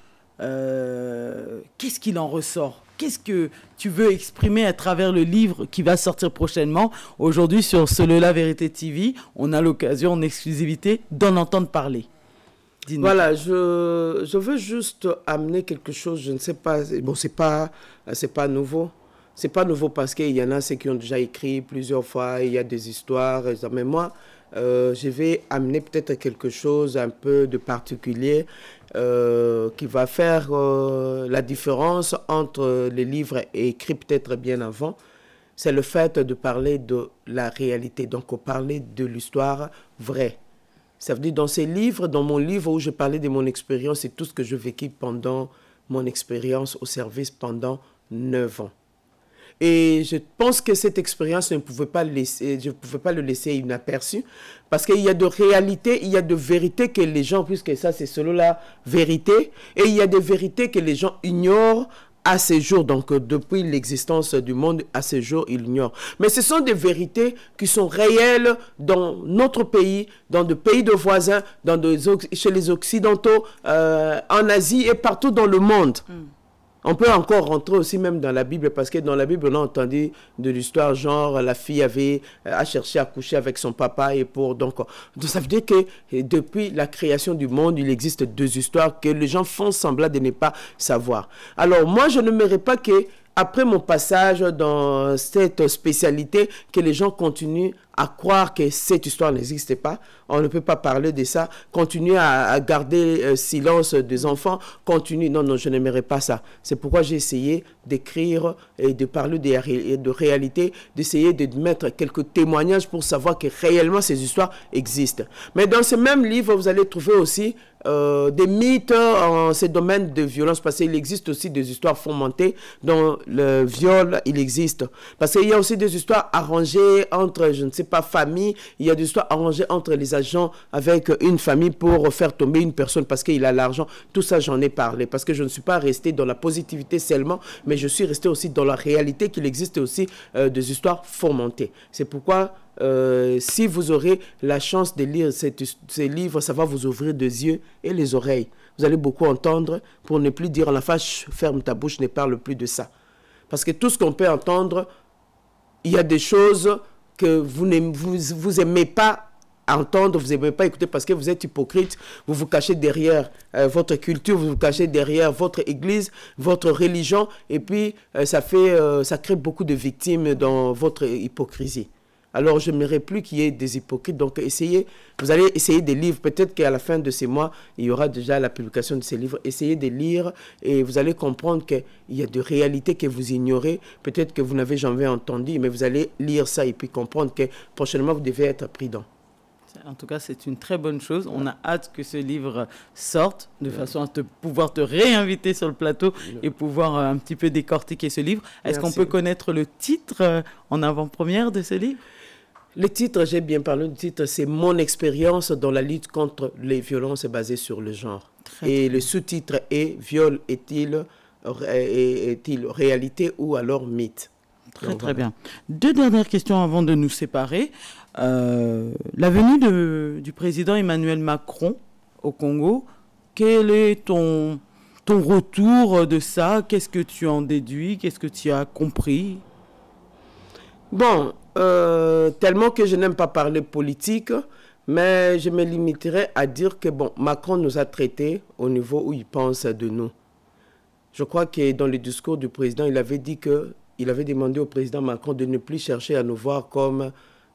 Euh, qu'est-ce qu'il en ressort Qu'est-ce que tu veux exprimer à travers le livre qui va sortir prochainement Aujourd'hui sur ce La Vérité TV, on a l'occasion en exclusivité d'en entendre parler. Voilà, je, veux juste amener quelque chose, je ne sais pas, bon, c'est pas, pas nouveau. C'est pas nouveau parce qu'il y en a ceux qui ont déjà écrit plusieurs fois, il y a des histoires, mais moi, euh, je vais amener peut-être quelque chose un peu de particulier euh, qui va faire euh, la différence entre les livres écrits peut-être bien avant. C'est le fait de parler de la réalité, donc parler de l'histoire vraie ça veut dire, dans ces livres, dans mon livre où je parlais de mon expérience et tout ce que je vécu pendant mon expérience au service pendant neuf ans. Et je pense que cette expérience, je ne pouvais pas, laisser, je pouvais pas le laisser inaperçu, parce qu'il y a de réalité, il y a de vérité que les gens, puisque ça c'est selon la vérité, et il y a des vérités que les gens ignorent à ces jours, donc euh, depuis l'existence du monde, à ces jours, il ignore. Mais ce sont des vérités qui sont réelles dans notre pays, dans des pays de voisins, dans des, chez les Occidentaux, euh, en Asie et partout dans le monde. Mm. On peut encore rentrer aussi même dans la Bible, parce que dans la Bible, on a entendu de l'histoire, genre, la fille avait à euh, chercher à coucher avec son papa et pour... Donc, donc, ça veut dire que depuis la création du monde, il existe deux histoires que les gens font semblant de ne pas savoir. Alors, moi, je ne n'aimerais pas que après mon passage dans cette spécialité que les gens continuent à croire que cette histoire n'existe pas. On ne peut pas parler de ça. Continuer à, garder le euh, silence des enfants. Continuer. Non, non, je n'aimerais pas ça. C'est pourquoi j'ai essayé d'écrire et de parler de, de réalité, d'essayer de mettre quelques témoignages pour savoir que réellement ces histoires existent. Mais dans ce même livre, vous allez trouver aussi euh, des mythes en ces domaines de violence, parce qu'il existe aussi des histoires fomentées dont le viol, il existe. Parce qu'il y a aussi des histoires arrangées entre, je ne sais pas, famille, il y a des histoires arrangées entre les agents avec une famille pour faire tomber une personne parce qu'il a l'argent. Tout ça, j'en ai parlé, parce que je ne suis pas resté dans la positivité seulement, mais je suis resté aussi dans la réalité qu'il existe aussi euh, des histoires fomentées. C'est pourquoi euh, si vous aurez la chance de lire ces livres, ça va vous ouvrir des yeux et les oreilles. Vous allez beaucoup entendre pour ne plus dire à la fâche ferme ta bouche, ne parle plus de ça. Parce que tout ce qu'on peut entendre, il y a des choses que vous n'aimez vous, aimez pas entendre, vous n'aimez pas écouter parce que vous êtes hypocrite, vous vous cachez derrière euh, votre culture, vous vous cachez derrière votre église, votre religion, et puis euh, ça, fait, ça crée beaucoup de victimes dans votre hypocrisie alors je n'aimerais plus qu'il y ait des hypocrites. Donc essayez, vous allez essayer des livres. Peut-être qu'à la fin de ces mois, il y aura déjà la publication de ces livres. Essayez de lire et vous allez comprendre qu'il y a des réalités que vous ignorez. Peut-être que vous n'avez jamais entendu, mais vous allez lire ça et puis comprendre que prochainement, vous devez être prudent. En tout cas, c'est une très bonne chose. On a hâte que ce livre sorte de façon à pouvoir te réinviter sur le plateau et pouvoir euh, un petit peu décortiquer ce livre. Est-ce qu'on peut connaître le titre euh, en avant-première de ce livre le titre, j'ai bien parlé du titre, c'est Mon expérience dans la lutte contre les violences basées sur le genre. et le sous-titre est Viol est-il est réalité ou alors mythe Très très bien. Deux dernières questions avant de nous séparer. Euh, la venue du président Emmanuel Macron au Congo, quel est ton, ton retour de ça Qu'est-ce que tu en déduis Qu'est-ce que tu as compris Bon, euh, tellement que je n'aime pas parler politique, mais je me limiterai à dire que bon, Macron nous a traités au niveau où il pense de nous. Je crois que dans le discours du président, il avait dit que il avait demandé au président Macron de ne plus chercher à nous voir comme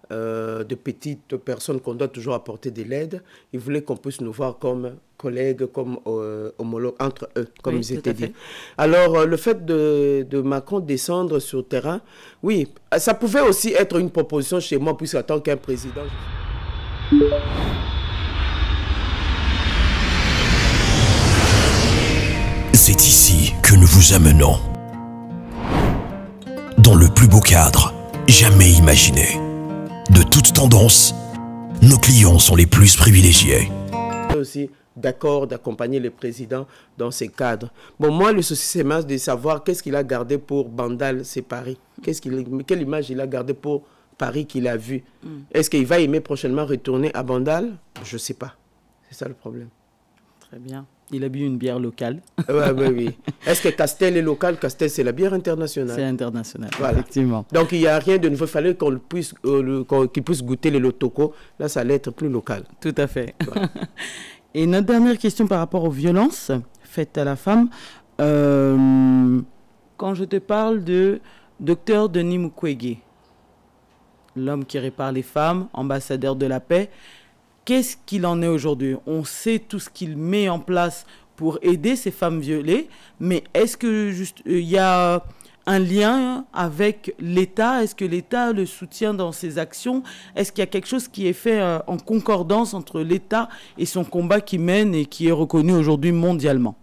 euh, de petites personnes qu'on doit toujours apporter de l'aide. Ils voulaient qu'on puisse nous voir comme collègues, comme euh, homologues, entre eux, comme ils étaient dit. Alors, euh, le fait de, de, Macron descendre sur le terrain, oui, ça pouvait aussi être une proposition chez moi, puisqu'en tant qu'un président... C'est ici que nous vous amenons. Dans le plus beau cadre jamais imaginé de toute tendance, nos clients sont les plus privilégiés. Aussi d'accord d'accompagner le président dans ces cadres. Bon, moi, le souci, c'est de savoir qu'est-ce qu'il a gardé pour Bandal, c'est Paris. ce quelle image il a gardé pour Paris qu'il a vu. Mm. Est-ce qu'il va aimer prochainement retourner à Bandal Je ne sais pas. C'est ça le problème. Très bien. Il a bu une bière locale. Oui oui, oui. Est-ce que Castel est local Castel, c'est la bière internationale. C'est international, effectivement. Donc, il n'y a rien de nouveau. Il fallait qu'on euh, puisse, goûter le lotoco. Là, ça allait être plus local. Tout à fait. Et notre dernière question par rapport aux violences faites à la femme. Euh, quand je te parle de docteur Denis Mukwege, l'homme qui répare les femmes, ambassadeur de la paix, Qu'est-ce qu'il en est aujourd'hui On sait tout ce qu'il met en place pour aider ces femmes violées, mais est-ce que juste euh, il y a un lien avec l'État Est-ce que l'État le soutient dans ses actions Est-ce qu'il y a quelque chose qui est fait euh, en concordance entre l'État et son combat qu'il mène et qui est reconnu aujourd'hui mondialement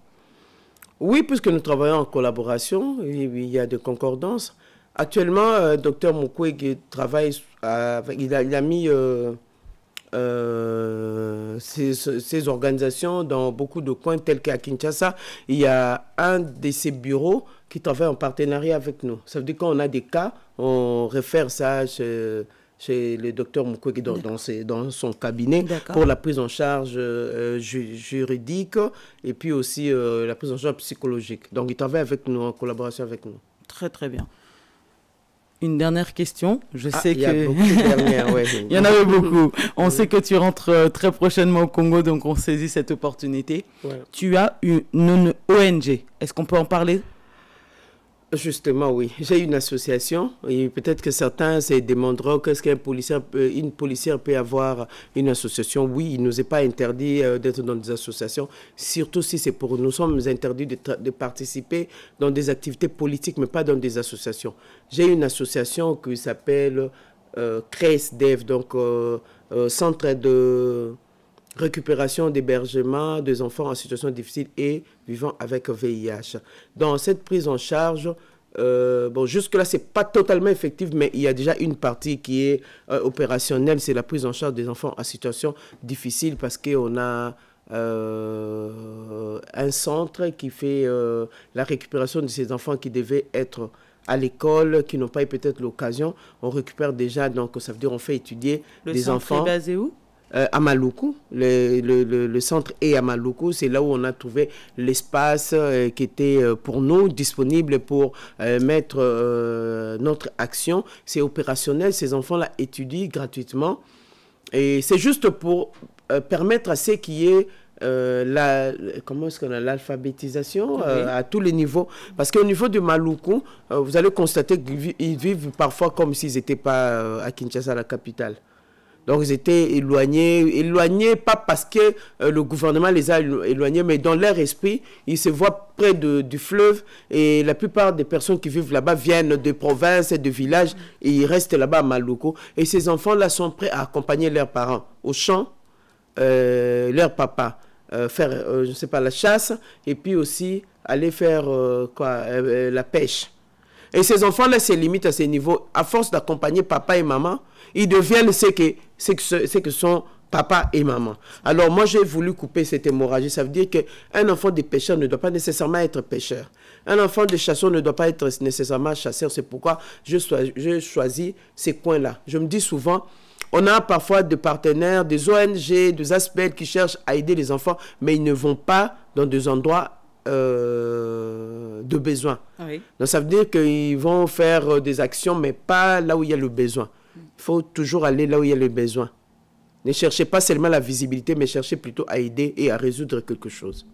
Oui, puisque nous travaillons en collaboration, il y a des concordances. Actuellement, euh, docteur Mukwege travaille, il, a, mis euh, ces, organisations dans beaucoup de coins tels qu'à Kinshasa. Il y a un de ces bureaux qui travaille en partenariat avec nous. Ça veut dire qu'on a des cas, on réfère ça chez, le docteur Mukwege dans, dans, dans, son cabinet pour la prise en charge euh, juridique et puis aussi euh, la prise en charge psychologique. Donc il travaille avec nous, en collaboration avec nous. Très très bien une dernière question. Je ah, sais y il y en avait beaucoup. On sait que tu rentres euh, très prochainement au Congo, donc on saisit cette opportunité. Tu as une ONG. Est-ce qu'on peut en parler Justement, oui. J'ai une association et peut-être que certains se demanderont qu'est-ce qu'un policier, policière peut avoir une association. Oui, il ne nous est pas interdit euh, d'être dans des associations, surtout si c'est pour nous sommes interdits de, participer dans des activités politiques, mais pas dans des associations. J'ai une association qui s'appelle euh, CRESDEV, donc euh, Centre de récupération d'hébergement des enfants en situation difficile et vivant avec VIH. Dans cette prise en charge, euh, bon, jusque-là, ce n'est pas totalement effectif, mais il y a déjà une partie qui est euh, opérationnelle, c'est la prise en charge des enfants en situation difficile parce qu'on a euh, un centre qui fait la récupération de ces enfants qui devaient être à l'école, qui n'ont pas eu peut-être l'occasion. On récupère déjà, donc ça veut dire on fait étudier des enfants. Le centre est basé où euh, à Maluku, le, le, le, centre est à Maluku, c'est là où on a trouvé l'espace euh, qui était euh, pour nous disponible pour mettre notre action. C'est opérationnel, ces enfants-là étudient gratuitement et c'est juste pour permettre à ceux qui est la, comment est-ce qu'on a l'alphabétisation à tous les niveaux parce qu'au niveau de Maluku vous allez constater qu'ils vivent parfois comme s'ils n'étaient pas à Kinshasa la capitale donc ils étaient éloignés, éloignés pas parce que euh, le gouvernement les a éloignés, mais dans leur esprit, ils se voient près du fleuve et la plupart des personnes qui vivent là-bas viennent de provinces et de villages et ils restent là-bas à Malouko. Et ces enfants-là sont prêts à accompagner leurs parents au champ, euh, leur papa, euh, faire, je sais pas, la chasse et puis aussi aller faire quoi, la pêche. Et ces enfants-là se limitent à ces niveaux. À force d'accompagner papa et maman, ils deviennent ce que, ce ce que sont papa et maman. Alors moi j'ai voulu couper cette hémorragie. Ça veut dire qu'un enfant de pêcheur ne doit pas nécessairement être pêcheur. Un enfant de chasseur ne doit pas être nécessairement chasseur. C'est pourquoi je, choisis ces coins-là. Je me dis souvent, on a parfois des partenaires, des ONG, des aspects e qui cherchent à aider les enfants, mais ils ne vont pas dans des endroits euh, de besoin. Ah Donc ça veut dire qu'ils vont faire euh, des actions, mais pas là où il y a le besoin. Il faut toujours aller là où il y a le besoin. Ne cherchez pas seulement la visibilité, mais cherchez plutôt à aider et à résoudre quelque chose.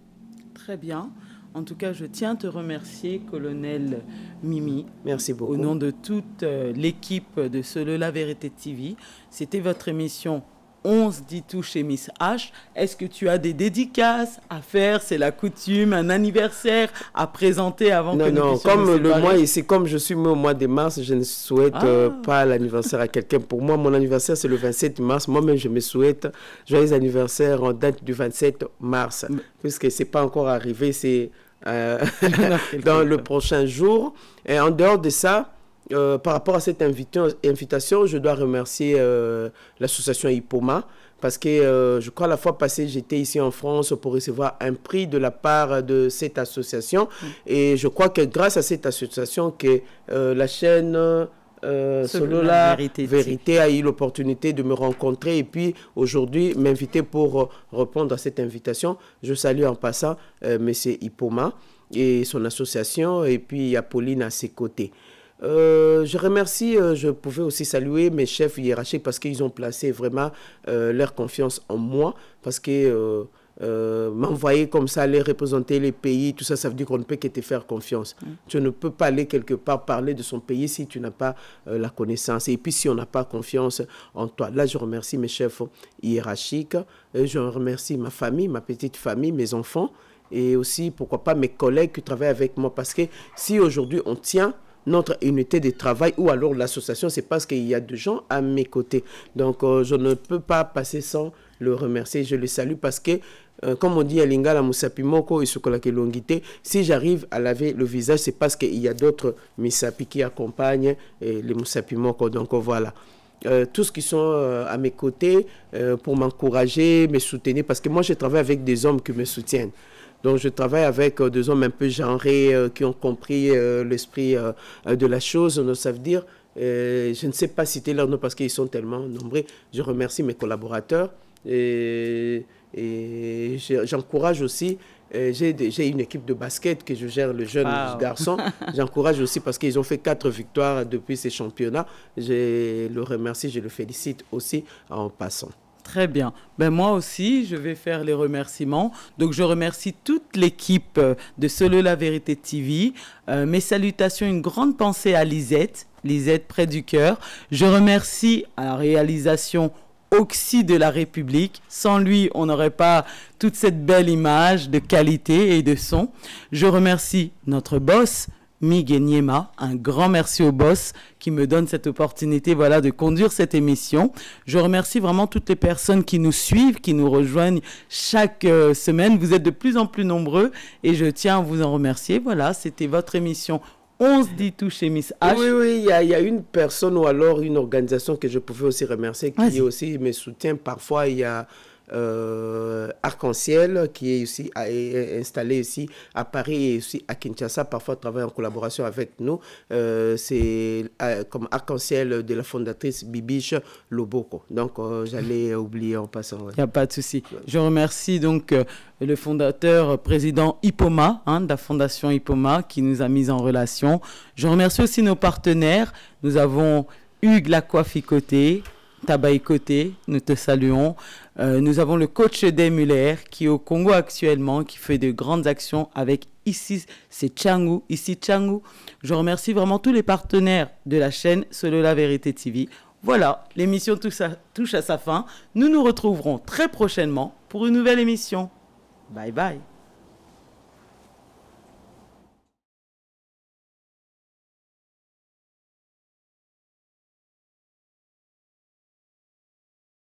Très bien. En tout cas, je tiens à te remercier, colonel Mimi. Merci beaucoup. Au nom de toute euh, l'équipe de Solo La Vérité TV, c'était votre émission 11 dit tout chez Miss H. Est-ce que tu as des dédicaces à faire C'est la coutume, un anniversaire à présenter avant que nous comme le mois ici, comme je suis au mois de mars, je ne souhaite euh, ah. pas l'anniversaire à quelqu'un. Pour moi, mon anniversaire c'est le 27 mars. Moi-même, je me souhaite joyeux anniversaire en date du 27 mars, puisque c'est pas encore arrivé. C'est euh, dans le prochain jour. Et en dehors de ça. Euh, par rapport à cette invitation, je dois remercier euh, l'association IPOMA parce que euh, je crois la fois passée, j'étais ici en France pour recevoir un prix de la part de cette association. Mm. Et je crois que grâce à cette association que la chaîne... Solola vérité, a eu l'opportunité de me rencontrer et puis aujourd'hui m'inviter pour répondre à cette invitation. Je salue en passant M. Ipoma et son association et puis Apolline à ses côtés. Euh, je remercie, euh, je pouvais aussi saluer mes chefs hiérarchiques parce qu'ils ont placé vraiment euh, leur confiance en moi, parce que m'envoyer comme ça, aller représenter les pays, tout ça, ça veut dire qu'on ne peut que te faire confiance. Mm. Tu ne peux pas aller quelque part parler de son pays si tu n'as pas la connaissance. Et puis si on n'a pas confiance en toi. Là, je remercie mes chefs hiérarchiques, je remercie ma famille, ma petite famille, mes enfants, et aussi, pourquoi pas, mes collègues qui travaillent avec moi. Parce que si aujourd'hui on tient notre unité de travail ou alors l'association, c'est parce qu'il y a des gens à mes côtés. Donc, euh, je ne peux pas passer sans le remercier. Je le salue parce que, euh, comme on dit à Lingala Moussapi Moko et Longite, si j'arrive à laver le visage, c'est parce qu'il y a d'autres Misapi qui accompagnent et les moussapimoko. Donc, voilà. Euh, tous qui sont euh, à mes côtés pour m'encourager, me soutenir, parce que moi je travaille avec des hommes qui me soutiennent. Donc je travaille avec euh, des hommes un peu genrés euh, qui ont compris euh, l'esprit de la chose. Ça veut dire, je ne sais pas citer leurs noms parce qu'ils sont tellement nombreux. Je remercie mes collaborateurs et, j'encourage aussi j'ai une équipe de basket que je gère, le jeune garçon. J'encourage aussi parce qu'ils ont fait quatre victoires depuis ces championnats. Je le remercie, je le félicite aussi en passant. Très bien. Ben moi aussi, je vais faire les remerciements. Donc, je remercie toute l'équipe euh, de Solo La Vérité TV. Euh, mes salutations, une grande pensée à Lisette, Lisette près du cœur. Je remercie la réalisation Oxy de la République. Sans lui, on n'aurait pas toute cette belle image de qualité et de son. Je remercie notre boss, Niema, Un grand merci au boss qui me donne cette opportunité voilà, de conduire cette émission. Je remercie vraiment toutes les personnes qui nous suivent, qui nous rejoignent chaque euh, semaine. Vous êtes de plus en plus nombreux et je tiens à vous en remercier. Voilà, c'était votre émission 11 dit tout chez Miss H. Oui, oui, il y, y, a une personne ou alors une organisation que je pouvais aussi remercier qui aussi me soutient. Parfois, il y a euh, Arc-en-Ciel qui est aussi installé ici à Paris et aussi à Kinshasa, parfois travaille en collaboration avec nous. Euh, c'est euh, comme Arc-en-Ciel de la fondatrice Bibiche Loboko. Donc j'allais oublier en passant. Il n'y a pas de souci. Je remercie donc le fondateur, président Ipoma, hein, de la fondation Ipoma, qui nous a mis en relation. Je remercie aussi nos partenaires. Nous avons Hugues Lacroix-Ficoté, t'as Côté, nous te saluons. Euh, nous avons le coach Muller qui est au Congo actuellement, qui fait de grandes actions avec ici, c'est Changu, ici Changu. Je remercie vraiment tous les partenaires de la chaîne Solo La Vérité TV. Voilà, l'émission touche à sa fin. Nous nous retrouverons très prochainement pour une nouvelle émission. Bye bye.